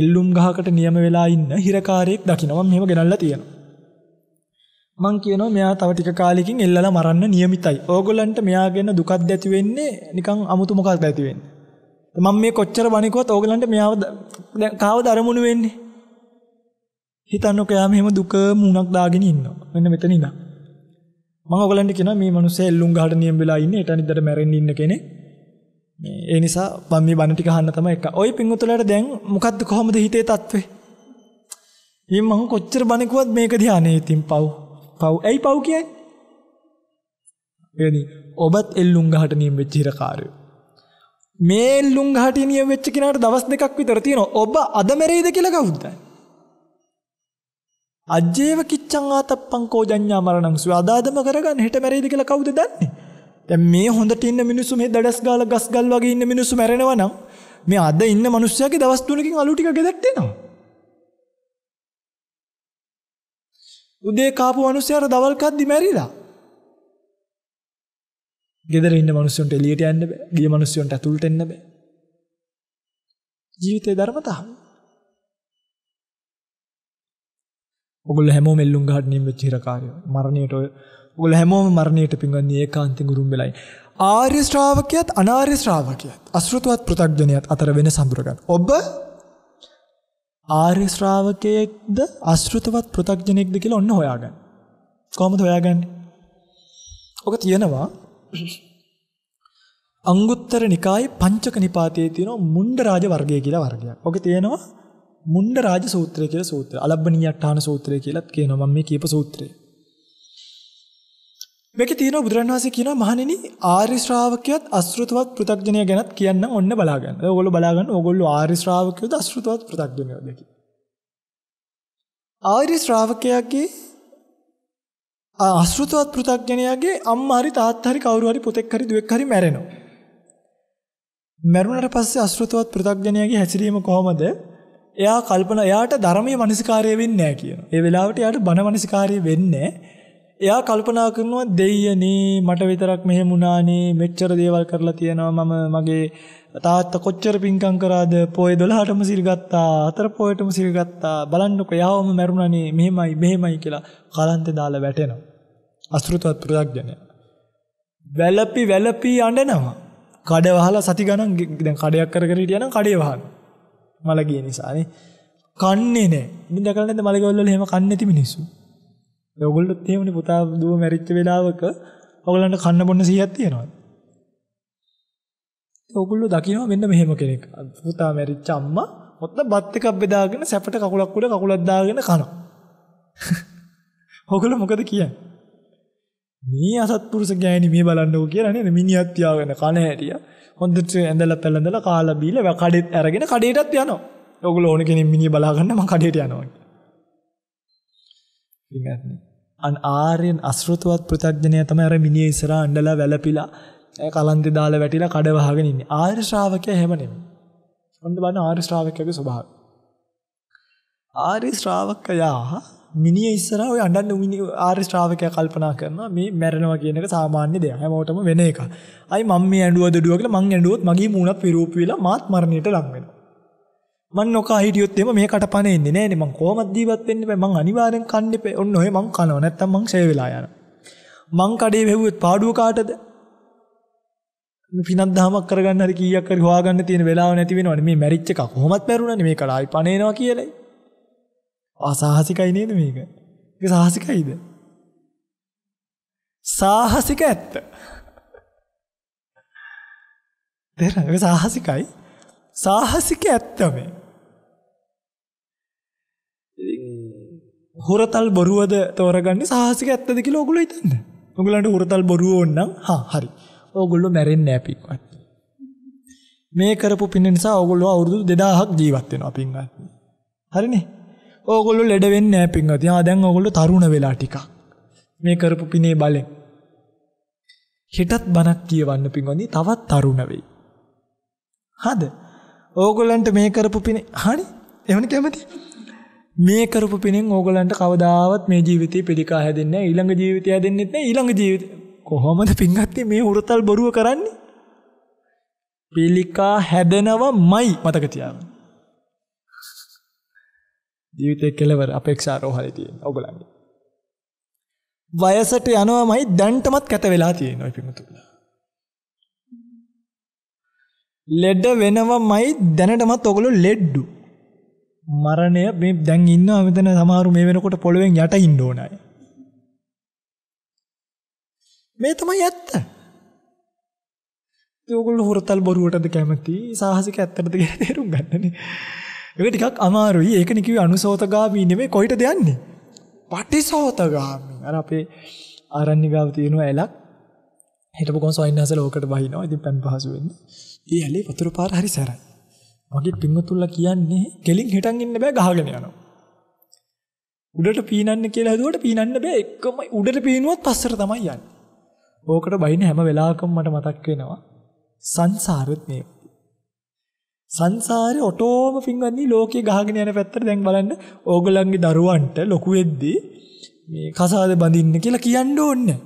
Speaker 1: එල්ලුම් ගහකට නියම වෙලා ඉන්න හිරකාරයෙක් දකිනවා මෙම ගෙනල්ල තියෙනවා මං කියනවා මෙයා තව ටික කාලෙකින් එල්ලලා මරන්න නියමිතයි. ඕගොල්ලන්ට මෙයා ගැන දුකක් ඇති වෙන්නේ නිකන් අමුතු මොකක්ද ඇති වෙන්නේ. මම මේ කොච්චර බණිකුවත් ඕගලන්ට මෙයාව දැන් කාවද අරමුණු වෙන්නේ? හිතන්නකෝ යා මෙහෙම දුක මුණක් දාගෙන ඉන්නවා. මෙන්න මෙතන ඉඳන්. මම ඔයගලන්ට කියනවා මේ මිනිස්සේ එල්ලුම් ගහට නියම වෙලා ඉන්නේ. ඒට අනිද්දට මැරෙන්න ඉන්න කෙනෙක්. මේ ඒ නිසා මම මේ බණ ටික අහන්න තමයි එක. ওই පිංගුතුලට දැන් මොකද්ද කොහොමද හිතේ තත්ත්වේ? ඉතින් මම කොච්චර බණිකුවත් මේක දිහා නේ ඉතින් පව්. පව්. ඇයි පව් කියන්නේ? එනි ඔබත් එල්ලුම් ගහට නියම වෙච්ච හිරකාරයෝ. මේ ලුංගහට නිය වෙච්ච කෙනාට දවස් දෙකක් විතර තියෙනවා ඔබ අද මැරෙයිද කියලා කවුද? අජේව කිච්චං ආතප්පං කෝ ජඤ්ඤා මරණං සු අදාදම කරගන්න හෙට මැරෙයිද කියලා කවුද දන්නේ? දැන් මේ හොඳට ඉන්න මිනිස්සු මේ දඩස් ගාලා ගස් ගල් වගේ ඉන්න මිනිස්සු මැරෙනවා නම් මේ අද ඉන්න මිනිස්සයාගේ දවස් තුනකින් අලු ටික ගෙදරට එනවා. උදේ කාපු මිනිස්සයාට දවල් කද්දි මැරිලා ගෙදර ඉන්න මිනිස්සුන්ට එළියට යන්න බෑ. ගිය මිනිස්සුන්ට ඇතුළට එන්න බෑ. ජීවිතේ ධර්මතාව. ඔගොල්ලෝ හැමෝම එල්ලුම් ගහට නිම්බෙච්ච හිරකාරයෝ. මරණයට ඔගොල්ලෝ හැමෝම මරණයට පිංගන්නේ ඒකාන්තයෙන් ගුරුම් වෙලයි. ආර්ය ශ්‍රාවකයාත් අනාර්ය ශ්‍රාවකයාත් අසෘතවත් පෘථග්ජනයාත් අතර වෙනස හඳුරගන්න. ඔබ ආර්ය ශ්‍රාවකයෙක්ද අසෘතවත් පෘථග්ජනෙක්ද කියලා ඔන්න හොයාගන්න. කොහොමද හොයාගන්නේ? ඔක තියෙනවා අංගුත්තර නිකායේ පංචක නිපාතයේ තියෙන මුණ්ඩ රාජ වර්ගය කියලා වර්ගයක්. ඔකේ තියෙනවා මුණ්ඩ රාජ සූත්‍රය කියලා සූත්‍රය. අලබ්බණීයට්ටාන සූත්‍රය කියලාත් කියනවා මම මේ කියප සූත්‍රය. මේකේ තියෙනවා බුදුරන් වහන්සේ කියනවා මහණෙනි ආර්ය ශ්‍රාවකයත් අසෘතවත් පෘ탁ජනය ගැනත් කියන්න ඔන්න බලා ගන්න. ඕගොල්ලෝ බලා ගන්න ඕගොල්ලෝ ආර්ය ශ්‍රාවකයෝද අසෘතවත් පෘ탁ජනයෝද කියලා. ආර්ය ශ්‍රාවකයාගේ අසෘතවත් පෘථග්ජනයාගේ අම්මා හරි තාත්තා හරි කවුරු හරි පුතෙක් හරි දුවෙක් හරි මැරෙනවා. මැරුණට පස්සේ අසෘතවත් පෘථග්ජනයාගේ හැසිරීම කොහොමද? එයා කල්පනා එයාට ධර්මයේ මනසිකාරය වෙන්නේ නැහැ කියනවා. ඒ වෙලාවට එයාට බණ මනසිකාරය වෙන්නේ එයා කල්පනා කරනවා දෙයියනේ මට විතරක් මෙහෙම වුණානේ මෙච්චර දේවල් කරලා තියෙනවා මම මගේ තාත්තා කොච්චර පිංකම් කරාද පොය 12ටම සිල් ගත්තා හතර පොයටම සිල් ගත්තා බලන්නකෝ යාවම මැරුණනේ මෙහෙමයි මෙහෙමයි කියලා කලන්තේ දාලා වැටෙනවා අසෘතවත් ප්‍රඥය වැළපි වැළපි අඬනවා කඩ වහලා සති ගණන් දැන් කඩයක් කර කර හිටියනම් කඩේ වහන මල ගිය නිසානේ කන්නේ නෑ ඉතින් දැකලා නැද්ද මලගවල් වල එහෙම කන්නේ නැති මිනිස්සු ඔයගොල්ලොත් එහෙමනේ පුතා දුව මැරිච්ච වෙලාවක ඔයගලන්ට කන්න බොන්න සීයක් තියෙනවා ඕගොල්ලෝ දකිනවා මෙන්න මෙහෙම කෙනෙක්. පුතා මැරිච්ච අම්මා මොකද බත් එකක් බෙදාගෙන සැපට කකුලක් උඩ කකුලක් දාගෙන කනවා. ඕගොල්ලෝ මොකද කියන්නේ? මේ අසත්පුරුෂ ගෑණි මේ බලන්නකෝ කියලා නේද මිනිහක් තියාගෙන කන හැටිය. හොඳට ඇඳලා පැලඳලා කාලා බීලා කඩෙත් අරගෙන කඩේටත් යනවා. ඕගොල්ලෝ ඕන කෙනෙක් මිනිහ බලා ගන්න මම කඩේට යනවා. ඉතින් අන් ආර්යන් අශෘතවත් ප්‍රත්‍යඥය තමයි අර මිනිහ ඉස්සරහා අඬලා වැළපිලා කලන්ති දාලා වැටිලා කඩ වහගෙන ඉන්නේ. ආර්ය ශ්‍රාවකයා හැම නෙමෙයි. ඔන්න බලන්න ආර්ය ශ්‍රාවකයාගේ ස්වභාවය. ආර්ය ශ්‍රාවකයා මිනිය ඉස්සරහා ඔය අඬන්න මිනිය ආර්ය ශ්‍රාවකයා කල්පනා කරනවා මේ මැරෙනවා කියන එක සාමාන්‍ය දෙයක්. හැමෝටම වෙන එකක්. අයි මම මේ ඇඬුව දඩුව කියලා මං ඇඬුවොත් මගේ මූණත් විරූප වෙලා මාත් මරණයට ලක් වෙනවා. මං නොකා හිටියොත් එම මේ කටපණ එන්නේ නැහැ නේ. මං කොහොමද ජීවත් වෙන්නේ බෑ. මං අනිවාර්යෙන් කන්නේ බෑ. ඔන්න ඔය මං කනවා. නැත්තම් මං ෂේ වෙලා යනවා. මං කඩේ වැහුවොත් පාඩුව කාටද? පිනක් දහමක් කරගන්න හරි කීයක් හරි හොයාගන්න තියෙන වෙලාව නැති වෙනවනේ මේ මැරිච් එක කොහොමත් මැරුණානේ මේක ආයි පණේනවා කියලයි. අසාහසිකයි නේද මේක? ඒක සාහසිකයිද? සාහසික ඇත්ත. දෙර ඒක සාහසිකයි. සාහසික ඇත්ත මේ. හොරතල් බොරුවද තෝරගන්නේ සාහසික ඇත්තද කියලා ඔයගොල්ලෝ හිතන්නේ. ඔයගොල්ලන්ට හොරතල් බොරුව ඕන නම් හා හරි. ඕගොල්ලෝ මැරෙන්නේ නැහැ පින්වත්. මේ කරපු පින් නිසා ඕගොල්ලෝ අවුරුදු 2000ක් ජීවත් වෙනවා පින්වත්. හරිනේ. ඕගොල්ලෝ ලෙඩ වෙන්නේ නැහැ පින්වත්. ආ දැන් ඕගොල්ලෝ තරුණ වෙලා ටිකක්. මේ කරපු පිනේ බලෙන්. හෙටත් බණක් කියවන්න පින්වන්දි තවත් තරුණ වෙයි. හද? ඕගොල්ලන්ට මේ කරපු පිනේ හරි? එවන කැමති? මේ කරපු පිනෙන් ඕගොල්ලන්ට කවදාවත් මේ ජීවිතේ පිළිකා හැදෙන්නේ නැහැ. ඊළඟ ජීවිතය හැදෙන්නෙත් නැහැ. ඊළඟ ජීවිතේ කොහොමද පින්ගත්තේ මේ හුරතල් බොරුව කරන්නේ? පිළිකා හැදෙනවමයි මතක තියාගන්න. ජීවිතේ කෙලවර අපේක්ෂා රෝහලේ තියෙන ඕගොල්ලන්ගේ. වයසට යනවමයි දැන්ටමත් කැත වෙලා තියෙනවා පිටුතුලා. ලෙඩ වෙනවමයි දැනටමත් ඔගොල්ලෝ ලෙඩ්ඩු. මරණය මේ දැන් ඉන්නවා මෙතන සමහරු මේ වෙනකොට පොළවෙන් යට ඉන්න ඕනයි. මේ තමයි ඇත්ත. ඒගොල්ලෝ හොරතල් බොරුවටද කැමති? සාහසික ඇත්තටද කියලා තේරුම් ගන්නනේ. ඒක ටිකක් අමාරුයි. ඒකනේ කිව්වේ අනුසෝතගාමී නෙමෙයි කොහෙටද යන්නේ? පටිසෝතගාමී. අර අපේ ආරණ්‍ය ගාව තියෙන ඇලක් හිටපු කොන් සොයින්නසල ඕකට වහිනවා. ඉතින් පෙන් පහසු වෙන්නේ. ඒ ඇලේ වතුර පාර හරි සැරයි. මගේ පිංගුතුල්ලා කියන්නේ කෙලින් හිටන් ඉන්න බෑ ගහගෙන යනවා. උඩට පීනන්න කියලා හදුවට පීනන්න බෑ. එකම උඩට පීනුවත් පස්සට තමයි යන්නේ. ඕකට බයින හැම වෙලාවකම මට මතක් වෙනවා සංසාරෙත් මේ සංසාරේ ඔටෝම පින්වත්නි ලෝකේ ගහගෙන යන පැත්තට දැන් බලන්න ඕගොල්ලන්ගේ දරුවන්ට ලොකු වෙද්දී මේ කසාද බඳින්න කියලා කියන්න ඕනේ.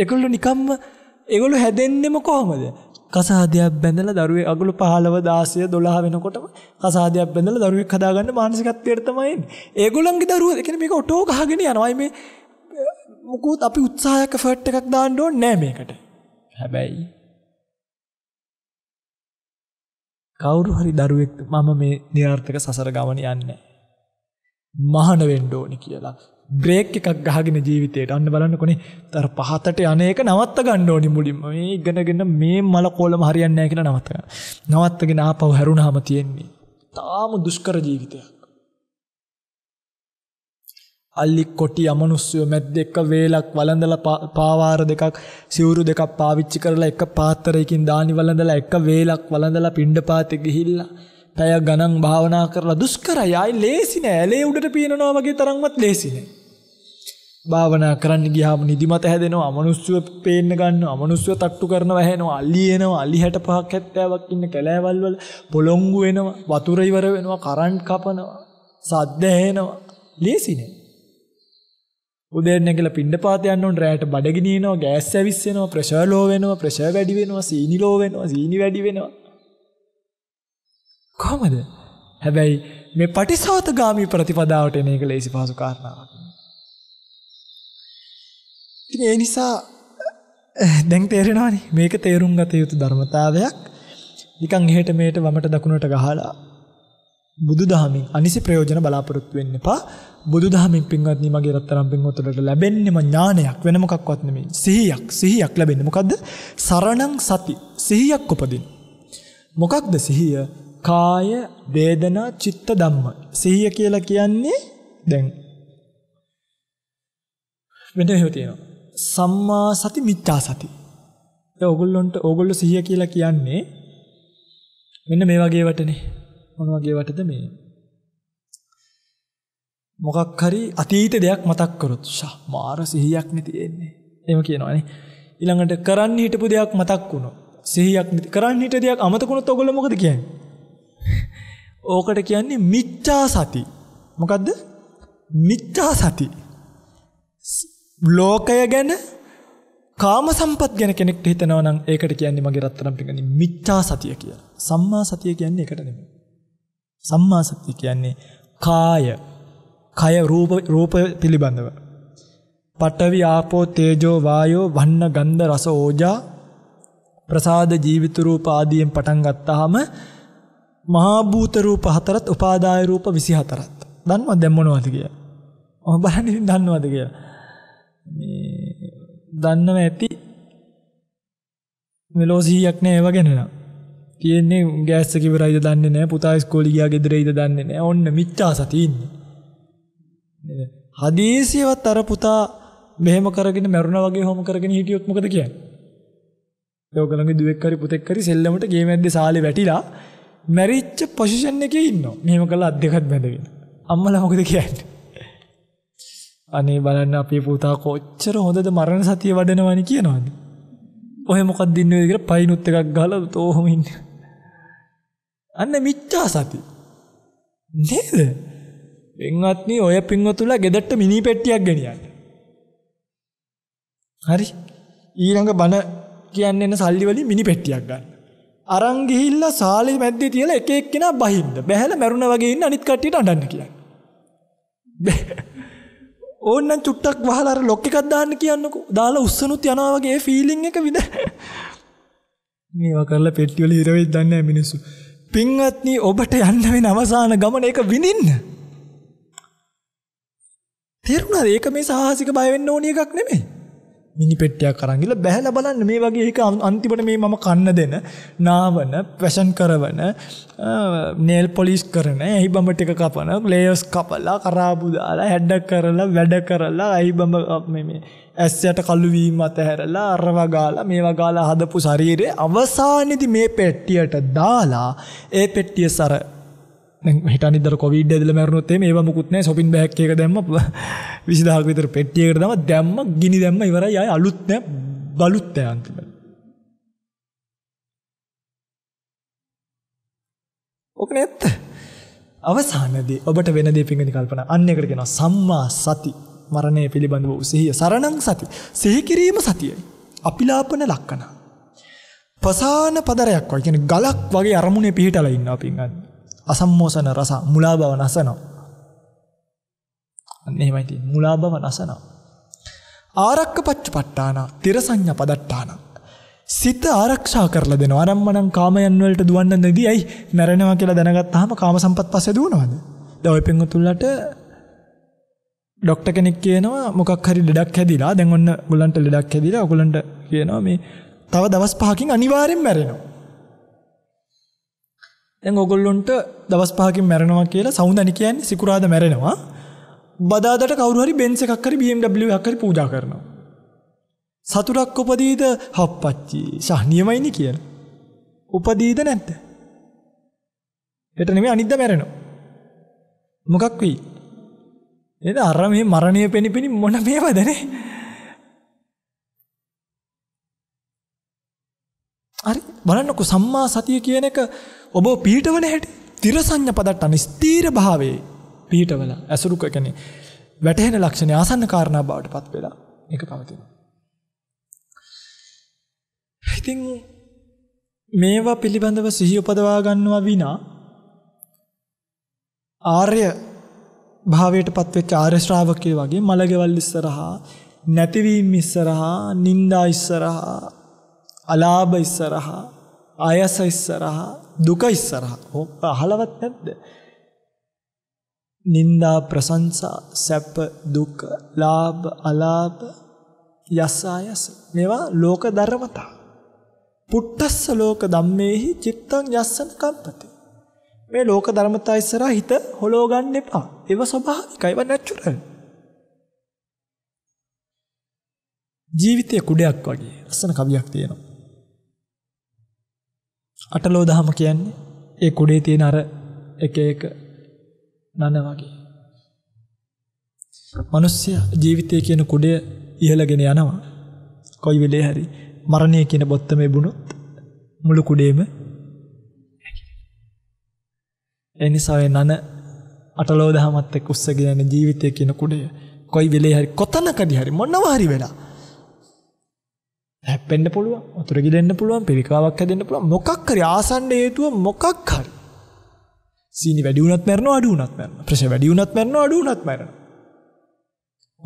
Speaker 1: ඒගොල්ලෝ නිකම්ම ඒගොල්ලෝ හැදෙන්නෙම කොහමද? කසාදයක් බැඳලා දරුවේ අගලු 15 16 12 වෙනකොටම කසාදයක් බැඳලා දරුවෙක් හදාගන්න මානසිකත්වයට තමයි එන්නේ. ඒගොල්ලන්ගේ දරුවෝ ඒ කියන්නේ මේක ඔටෝ ගහගෙන යනවා. මේ මොකුත් අපි උත්සාහයක් ෆර්ට් එකක් දාන්න ඕනේ නෑ මේකට. හැබැයි කවුරු හරි දරුවෙක් මම මේ නිරර්ථක සසර ගමන යන්නේ. මහන වෙන්න ඕනි කියලා. බ්‍රේක් එකක් ගහගෙන ජීවිතේට අන්න බලන්න කොනේ තර පහතට අනේක නවත්ත ගන්න ඕනි මුලින්ම. මේ ඉගෙනගෙන මේ මල කොලම හරියන්නේ නැහැ කියලා නවත්ත ගන්න. නවත්තගෙන ආපහු හැරුණාම තියෙන්නේ. තාම දුෂ්කර ජීවිතයක්. අල්ලි කොටි අමනුස්සයෝ මැද්ද එක වේලක් වළඳලා පාවාර දෙකක් සිවුරු දෙකක් පාවිච්චි කරලා එක පාත්‍රයකින් දානි වළඳලා එක වේලක් වළඳලා පිණ්ඩපාතේ ගිහිල්ලා පැය ගණන් භාවනා කරලා දුෂ්කරයි ආයි ලේසි නෑ ඇලේ උඩට පීනනවා වගේ තරම්වත් ලේසි නෑ භාවනා කරන්න ගියාම නිදිමත හැදෙනවා අමනුස්සයෝ පේන්න ගන්නවා අමනුස්සයෝ තට්ටු කරනවා වැහෙනවා අලි එනවා අලි 65ක් 70ක් ඉන්න කැලෑවල් වල පොළොංගු වෙනවා වතුර ඉවර වෙනවා කරන්ට් කපනවා සද්ද ඇහෙනවා ලේසි නෑ උදේට නැගලා පිණ්ඩපාත යන්න ඕන රැයට බඩ ගිනිනවා ගෑස් සැවිස් වෙනවා ප්‍රෙෂර් ලෝ වෙනවා ප්‍රෙෂර් වැඩි වෙනවා සීනි ලෝ වෙනවා සීනි වැඩි වෙනවා කොහමද හැබැයි මේ පටිසෝතගාමී ප්‍රතිපදාවට එන එක ලේසි පහසු කාරණාවක් ඉතින් ඒ නිසා දැන් තේරෙනවනේ මේක තේරුම් ගත යුතු ධර්මතාවයක් නිකන් එහෙට මෙහෙට වමට දකුණට ගහලා බුදුදහමින් අනිසි ප්‍රයෝජන බලාපොරොත්තු වෙන්න එපා. බුදුදහමින් පින්වත්නි මගේ රත්තරන් පින්වතුන්ට ලැබෙන්නේම ඥානයක් වෙන මොකක්වත් නෙමෙයි. සිහියක්. සිහියක් ලැබෙන්නේ මොකද්ද? සරණං සති. සිහියක් උපදින. මොකක්ද සිහිය? කාය, වේදනා, චිත්ත ධම්ම. සිහිය කියලා කියන්නේ දැන් වෙන හේව තියෙනවා. සම්මා සති මිච්ඡා සති. දැන් ඕගොල්ලන්ට ඕගොල්ලෝ සිහිය කියලා කියන්නේ මෙන්න මේ වගේ වටනේ. මොන වගේ වටද මේ? මොකක් හරි අතීත දෙයක් මතක් කරොත් ෂා මාර සිහියක් නේ තියෙන්නේ. එහෙම කියනවනේ. ඊළඟට කරන්න හිටපු දෙයක් මතක් වුණොත් සිහියක් නේ. කරන්න හිට දෙයක් අමතක වුණොත් ඔයගොල්ලෝ මොකද කියන්නේ? ඕකට කියන්නේ මිච්ඡා සති. මොකද්ද? මිච්ඡා සති. ලෝකය ගැන කාම සම්පත් ගැන කෙනෙක්ට හිතනවා නම් ඒකට කියන්නේ මගේ රත්තරන් පිටින් මිච්ඡා සතිය කියලා. සම්මා සතිය කියන්නේ ඒකට නෙමෙයි. සම්මා සතිය කියන්නේ කාය කය රූප රූප පිළිබඳව පඨවි ආපෝ තේජෝ වායෝ වන්න ගන්ධ රස ඕජා ප්‍රසාද ජීවිත රූප ආදියෙන් පටන් ගත්තාම මහා භූත රූප හතරත් උපාදාය රූප 24ත් දන්නවද දැන් මොනවද කියලා ඔහ බලන්න ඉතින් දන්නවද කියලා මේ දන්නව ඇති මෙලෝසියක් නෑ ඒව ගැන නම් තියෙන්නේ ගෑස්ස කිවරයිද දන්නේ නෑ පුතා ස්කෝලේ ගියා ගෙදරයිද දන්නේ නෑ ඔන්න මිච්ඡා සතිය ඉන්නේ හදීසියවත් අර පුතා මෙහෙම කරගෙන මැරුණා වගේ හොම කරගෙන හිටියොත් මොකද කියන්නේ ඒ ඔයගලගේ දුවෙක් හරි පුතෙක් හරි සෙල්ලමට ගේම් ඇද්දේ සාලේ වැටිලා මැරිච්ච පොසිෂන් එකේ ඉන්නවා මෙහෙම කළා අත් දෙකත් බැඳගෙන අම්මලා මොකද කියන්නේ අනේ බලන්න අපේ පුතා කොච්චර හොඳද මරණ සතිය වඩනවනි කියනවාද. ඔහෙ මොකක් දින්නවේදිකට පයිනුත් එකක් ගාලා තෝහොම ඉන්නේ. අන්න මිච්ඡා සති. නේද? එන්වත්නි ඔය පින්වතුලා ගෙදරට මිනි පෙට්ටියක් ගෙනියන්න. හරි. ඊළඟ බන කියන්නේ එන සල්ලි වලින් මිනි පෙට්ටියක් ගන්න. අරන් ගිහිල්ලා සාලේ මැද්දේ තියලා එක එක්කෙනා බහින්න. බැහැලා මැරුණා වගේ ඉන්න අනිත් කට්ටියට අඬන්න කියන්නේ. ඕන්නම් චුට්ටක් වහලා අර ලොක් එකක් දාන්න කියන්නකෝ. දාලා උස්සනුත් යනවා වගේ ඒ ෆීලිං එක විඳ. මේවා කරලා පෙට්ටිවල හිර වෙයි දන්නේ නැහැ මිනිස්සු. පින්වත්නි ඔබට යන්න වෙන අවසාන ගමන ඒක විඳින්න. තේරුණාද? ඒක මේ සාහසික බය වෙන්න ඕනි එකක් නෙමෙයි. මිනි පෙට්ටියක් අරන් ගිහලා බැහැලා බලන්න මේ වගේ එක අන්තිමට මේ මම කන්න දෙන නාවන ෆැෂන් කරවන නේල් පොලිෂ් කරන ඇහිබඹට එක කපන ලේයර්ස් කපලා කරාබු දාලා හැඩ කරලා වැඩ කරලා ඇහිබඹ මේ මේ ඇස්සයට කළු වීම අතහැරලා අරව ගාලා මේවා ගාලා හදපු ශරීරයේ අවසානයේදී මේ පෙට්ටියට දාලා ඒ පෙට්ටිය සර දැන් හිටන් ඉදර කොවිඩ් ඇදලා මැරුණොත් එimhe ඒව මුකුත් නැහැ shopping bag එකක දැම්ම 20000ක විතර පෙට්ටියකට දැම්ම දැම්ම ගිනි දැම්ම ඉවරයි ආය අලුත් නැහැ බලුත් නැහැ අන්තිමට ඕක නැත්ත අවසානයේදී ඔබට වෙන දේ පිංගනි කල්පනා අන්න එකට කියනවා සම්මා සති මරණය පිළිබඳව උසෙහිය සරණං සති සිහි කිරීම සතියයි අපිලාපන ලක්කන පසාන පදරයක් වගේ කියන්නේ ගලක් වගේ අරමුණේ පිහිටලා ඉන්නවා පිංගන්නේ අසම්මෝසන රස මුලා බව නසනවා. අන්න එහෙමයි තියෙන්නේ. මුලා බව නසනවා. ආරක්ක පච්චපට්ඨාන, තිර සංඥා පදට්ඨාන. සිත ආරක්ෂා කරලා දෙනවා. අනම්මනම් කාමයන් වලට දුවන්න දෙදී ඇයි මැරෙනවා කියලා දැනගත්තාම කාම සම්පත් පස්සේ දුවනවාද? දැන් ওই පෙන්වතුල්ලට ඩොක්ටර් කෙනෙක් කියනවා මොකක් හරි ලෙඩක් හැදිලා දැන් ඔන්න ඔයගලන්ට ලෙඩක් හැදිලා ඔයගලන්ට කියනවා මේ තව දවස් 5කින් අනිවාර්යෙන් මැරෙනවා. දැන් ඕගොල්ලොන්ට දවස් පහකින් මැරෙනවා කියලා සෞන්දනි කියන්නේ සිකුරාද මැරෙනවා. බදාදට කවුරු හරි බෙන්ස් එකක් හරි BMW එකක් හරි පූජා කරනවා. සතුටක් උපදීද හප්පච්චි සහනියමයිනි කියන. උපදීද නැද්ද? එතන නෙමෙයි අනිද්දා මැරෙනවා. මොකක් වෙයි? එද අර මේ මරණය පෙනිපෙනි මොන මේවදනේ? හරි බලන්නකො සම්මා සතිය කියන එක ඔබ පීටවන හැට තිරසං්ඥ පදට්ටන ස්තීර භාවේ පීටවල ඇසුරුක කැනෙ වැටහෙන ලක්ෂණය ආසන්න කාරණා බවට පත් වෙලා එක පවතින. ඉතිං මේවා පිළිබඳව සිහිඋපදවා ගන්නවා විනා ආර්ය භාවයට පත්වෙච්ච ආර්ශ්‍රාවකය වගේ මළගෙවල් ඉස්සරහා නැතිවීම් ඉස්සරහා නින්දා ඉස්සරහා අලාභ ඉස්සරහා ආයස ඉස්සරහා දුක ඉස්සරහා අහලවත් නැද්ද? නින්දා ප්‍රශංසා සැප දුක ලාභ අලාභ යස ආයස මේවා ලෝක ධර්මතා. පුට්ටස්ස ලෝක ධම්මේහි චිත්තං යස්සන කම්පති. මේ ලෝක ධර්මතා ඉස්සරහා හිත හොලෝ ගන්න එපා. ඒව ස්වභාවිකයි ඒව නැචරල්. ජීවිතයේ කුඩයක් වගේ ලස්සන කවියක් තියෙනවා. අටලෝ දහම කියන්නේ ඒ කුඩේ තියෙන අර එක එක නන වගේ. මිනිස්සු ජීවිතය කියන කුඩය ඉහළගෙන යනවා. කොයි වෙලේ හරි මරණය කියන බොත්තම ලැබුණොත් මුළු කුඩේම ඒ නිසා ඒ නන අටලෝ දහමත් එක්ක උස්සගෙන යන ජීවිතය කියන කුඩය කොයි වෙලේ හරි කොතනකදී හරි මොනවා හරි වෙලා හැප්පෙන්න්න පුළුවන් වතුරගි දෙන්න පුළුවන් පිරිකාවක් හැදන්න පුළුව මොකක් හරි ආසන්න හේතුව මොකක් හරි සීනි වැඩිවුනත් මැරන අඩුනත් මැරන ප්‍රශ වැඩියුනත් මැරන අඩුනත් මැරන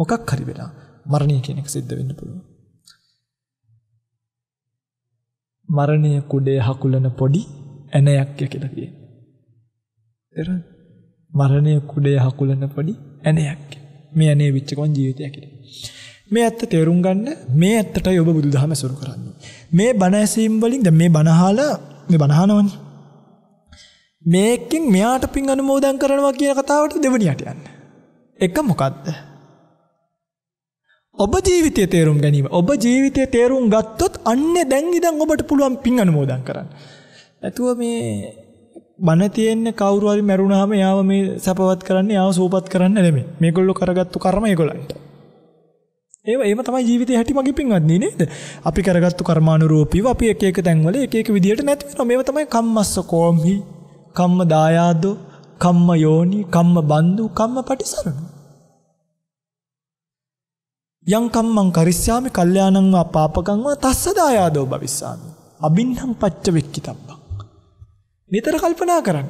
Speaker 1: මොකක් හරි වෙලා මරණය කෙනෙක් සිද්ධ වෙන්න පුළුව මරණය කුඩේ හකුලන පොඩි ඇනයක්ය කෙලකිය එර මරණය කුඩේ හකුලන පොඩි ඇනයක් මේ ඇනේ විච්චකොන් ජීවිතය කිරේ මේ ඇත්ත තේරුම් ගන්න මේ ඇත්තටයි ඔබ බුදුදහම ඇසුරු කරන්නේ. මේ බණ ඇසීම් වලින් දැන් මේ බණ අහලා මේ බණ අහනවනේ. මේකෙන් මෙයාට පින් අනුමෝදන් කරනවා කියන කතාවට දෙවණියට යන්න. එක මොකද්ද? ඔබ ජීවිතය තේරුම් ගැනීම. ඔබ ජීවිතය තේරුම් ගත්තොත් අන්නේ දැන් ඉඳන් ඔබට පුළුවන් පින් අනුමෝදන් කරන්න. නැතුව මේ බන තියෙන්නේ කවුරු හරි මැරුණාම යාව මේ සපවත් කරන්න යාව සූපත් කරන්න නෙමෙයි. මේගොල්ලෝ කරගත්තු කර්ම ඒගොල්ලන්ට. ඒව ඒව තමයි ජීවිතේ හැටි මගේ පින්වත්නි නේද? අපි කරගත්තු කර්මානුරූපීව අපි එක එක තැන්වල එක එක විදියට නැති වෙනවා. මේව තමයි කම්මස්ස කෝම්හි, කම්ම දායාදෝ, කම්ම යෝනි, කම්ම බන්දු, කම්ම පටිසරණ. යං කම්මං කරිස්සාමි කල්යාණං වා පාපකං වා තස්ස දායාදෝ භවිස්සාමි. අබින්නම් පච්ච වෙක්කිතබ්බං. නිතර කල්පනා කරන්න.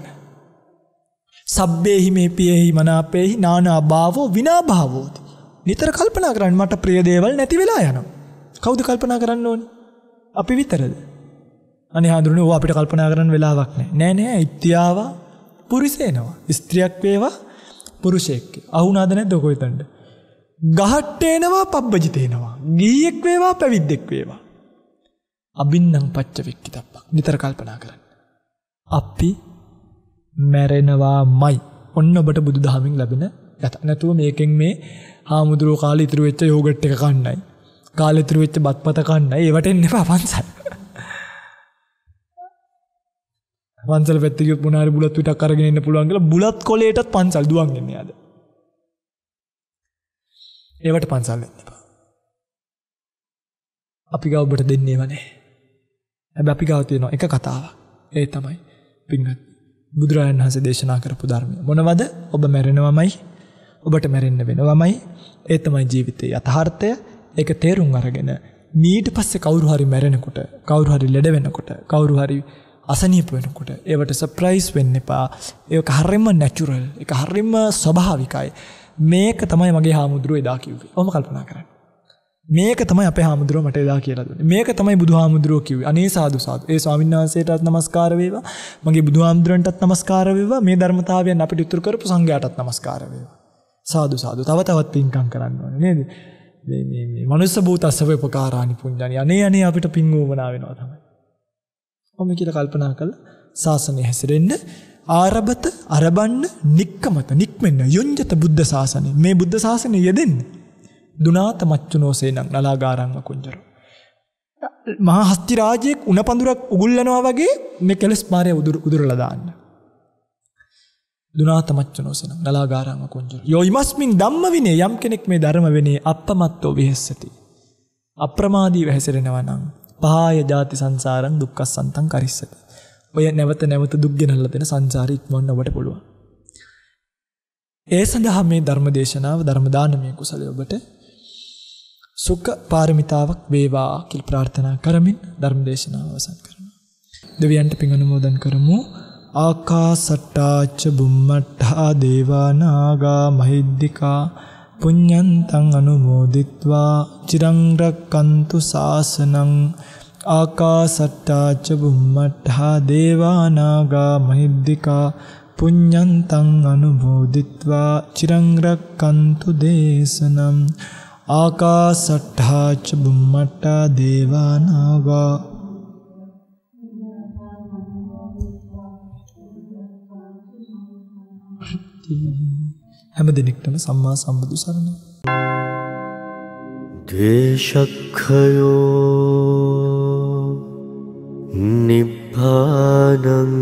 Speaker 1: සබ්බේහි මේ පියෙහි මනාපේහි නානා භාවෝ විනා භාවෝති. නිතර කල්පනා කරන්න මට ප්‍රිය දේවල් නැති වෙලා යනවා. කවුද කල්පනා කරන්න ඕනි? අපි විතරද? අනේ හඳුනන ඕවා අපිට කල්පනා කරන්න වෙලාවක් නැහැ. නෑ නෑ ඉත්‍යාව පුරුෂේනවා. ස්ත්‍රියක් වේවා පුරුෂයෙක්. අහුණාද නැද්ද ඔක හිතන්න? ගහට්ටේනවා පබ්බජිතේනවා. ගීයෙක් වේවා පැවිද්දෙක් වේවා. අබින්නම් පච්ච වෙක්කිතප්පක්. නිතර කල්පනා කරන්න. අපි මැරෙනවාමයි. ඔන්න ඔබට බුදුදහමින් ලැබෙන නැතුව මේකෙන් මේ හාමුදුරුව කාල ඉතුරු වෙච්ච යෝගට් එක කන්නයි. කාල ඉතුරු වෙච්ච බත්පත කන්නයි. ඒවට එන්න එපා පන්සල්. පන්සල් පැත්තට ගියොත් මොනාරි බුලත් විටක් අරගෙන ඉන්න පුළුවන් කියලා බුලත් කොලේටත් පන්සල් දුවන් එන්නේ ආද. ඒවට පන්සල් වෙන්න එපා. අපි ගාව ඔබට දෙන්නේම නැහැ. හැබැයි අපි ගාව තියෙන එක කතාවක්. ඒ තමයි පින්වත් බුදුරජාණන් වහන්සේ දේශනා කරපු ධර්මය. මොනවද? ඔබ මැරෙනවමයි ඔබට මැරෙන්න වෙනවමයි ඒ තමයි ජීවිතයේ යථාර්ථය ඒක තේරුම් අරගෙන ඊට පස්සේ කවුරු හරි මැරෙනකොට කවුරු හරි ලෙඩ වෙනකොට කවුරු හරි අසනීප වෙනකොට ඒවට සර්ප්‍රයිස් වෙන්න එපා ඒක හරිම නැචරල් ඒක හරිම ස්වභාවිකයි මේක තමයි මගේ හාමුදුරුවෝ එදා කිව්වේ ඔහොම කල්පනා කරන්න මේක තමයි අපේ හාමුදුරුව මට එදා කියලා දුන්නේ. මේක තමයි බුදුහාමුදුරුව කිව්වේ. අනේ සාදු සාදු. ඒ ස්වාමීන් වහන්සේටත් නමස්කාර වේවා. මගේ බුදුහාමුදුරන්ටත් නමස්කාර වේවා. මේ ධර්මතාවයන් අපිට උතුරු කරපු සංඝයාටත් නමස්කාර වේවා. සාදු සාදු තව තවත් පින්කම් කරන්න ඕනේ නේද? මේ මේ මේ මනුස්ස භූතස්සව උපකාරානි පුඤ්ඤානි අනේ අනේ අපිට පින් වුණා වෙනවා තමයි. ඔහොම කියලා කල්පනා කළා සාසනය හැසිරෙන්න ආරබත අරබන්න නික්කමත නික්මෙන්න යොඤ්ජත බුද්ධ සාසනය. මේ බුද්ධ සාසනය යෙදෙන්න. දුනාත මච්චුනෝසේනං නලාගාරං වකුඤ්ජරෝ. මහා හස්ති රාජයෙක් උණ පඳුරක් උගුල්ලනවා වගේ මේ කෙලස් මාරය උදුරලා දාන්න. දුනාත මච්චනෝසන නලාගාරාම කොංජර. යෝ ඉමස්මින් ධම්ම විනේ යම් කෙනෙක් මේ ධර්ම වෙනේ අපමත්තෝ විහෙස්සති. අප්‍රමාදී වැහැසිරෙනවා නම් පහාය ජාති සංසාරං දුක්ඛස් සන්තං කරිස්සත. ඔය නැවත නැවත දුක් ගෙනල්ලා දෙන සංසාර ඉක්මවන්න ඔබට පුළුවන්. ඒ සඳහා මේ ධර්ම දේශනාව ධර්ම දානමය කුසලයේ ඔබට සුඛ පාරමිතාවක් වේවා කියලා ප්‍රාර්ථනා කරමින් ධර්ම දේශනාව අවසන් කරනවා. දෙවියන්ට පින් අනුමෝදන් කරමු. ආකාසට්ටාච්ච බුම්මට්ටා දේවානාගා මහිද්దికා පුඤ්ඤන්තං අනුමෝදිත්වා චිරං රක්칸තු සාසනං ආකාසට්ටාච්ච බුම්මට්ටා දේවානාගා මහිද්దికා පුඤ්ඤන්තං අනුමෝදිත්වා චිරං රක්칸තු දේශනම් ආකාසට්ටාච්ච බුම්මට්ටා දේවානාගා හැම දිනෙකටම සම්මා සම්බුදු සරණයි. ද්වේෂක්ඛයෝ නිබ්බානං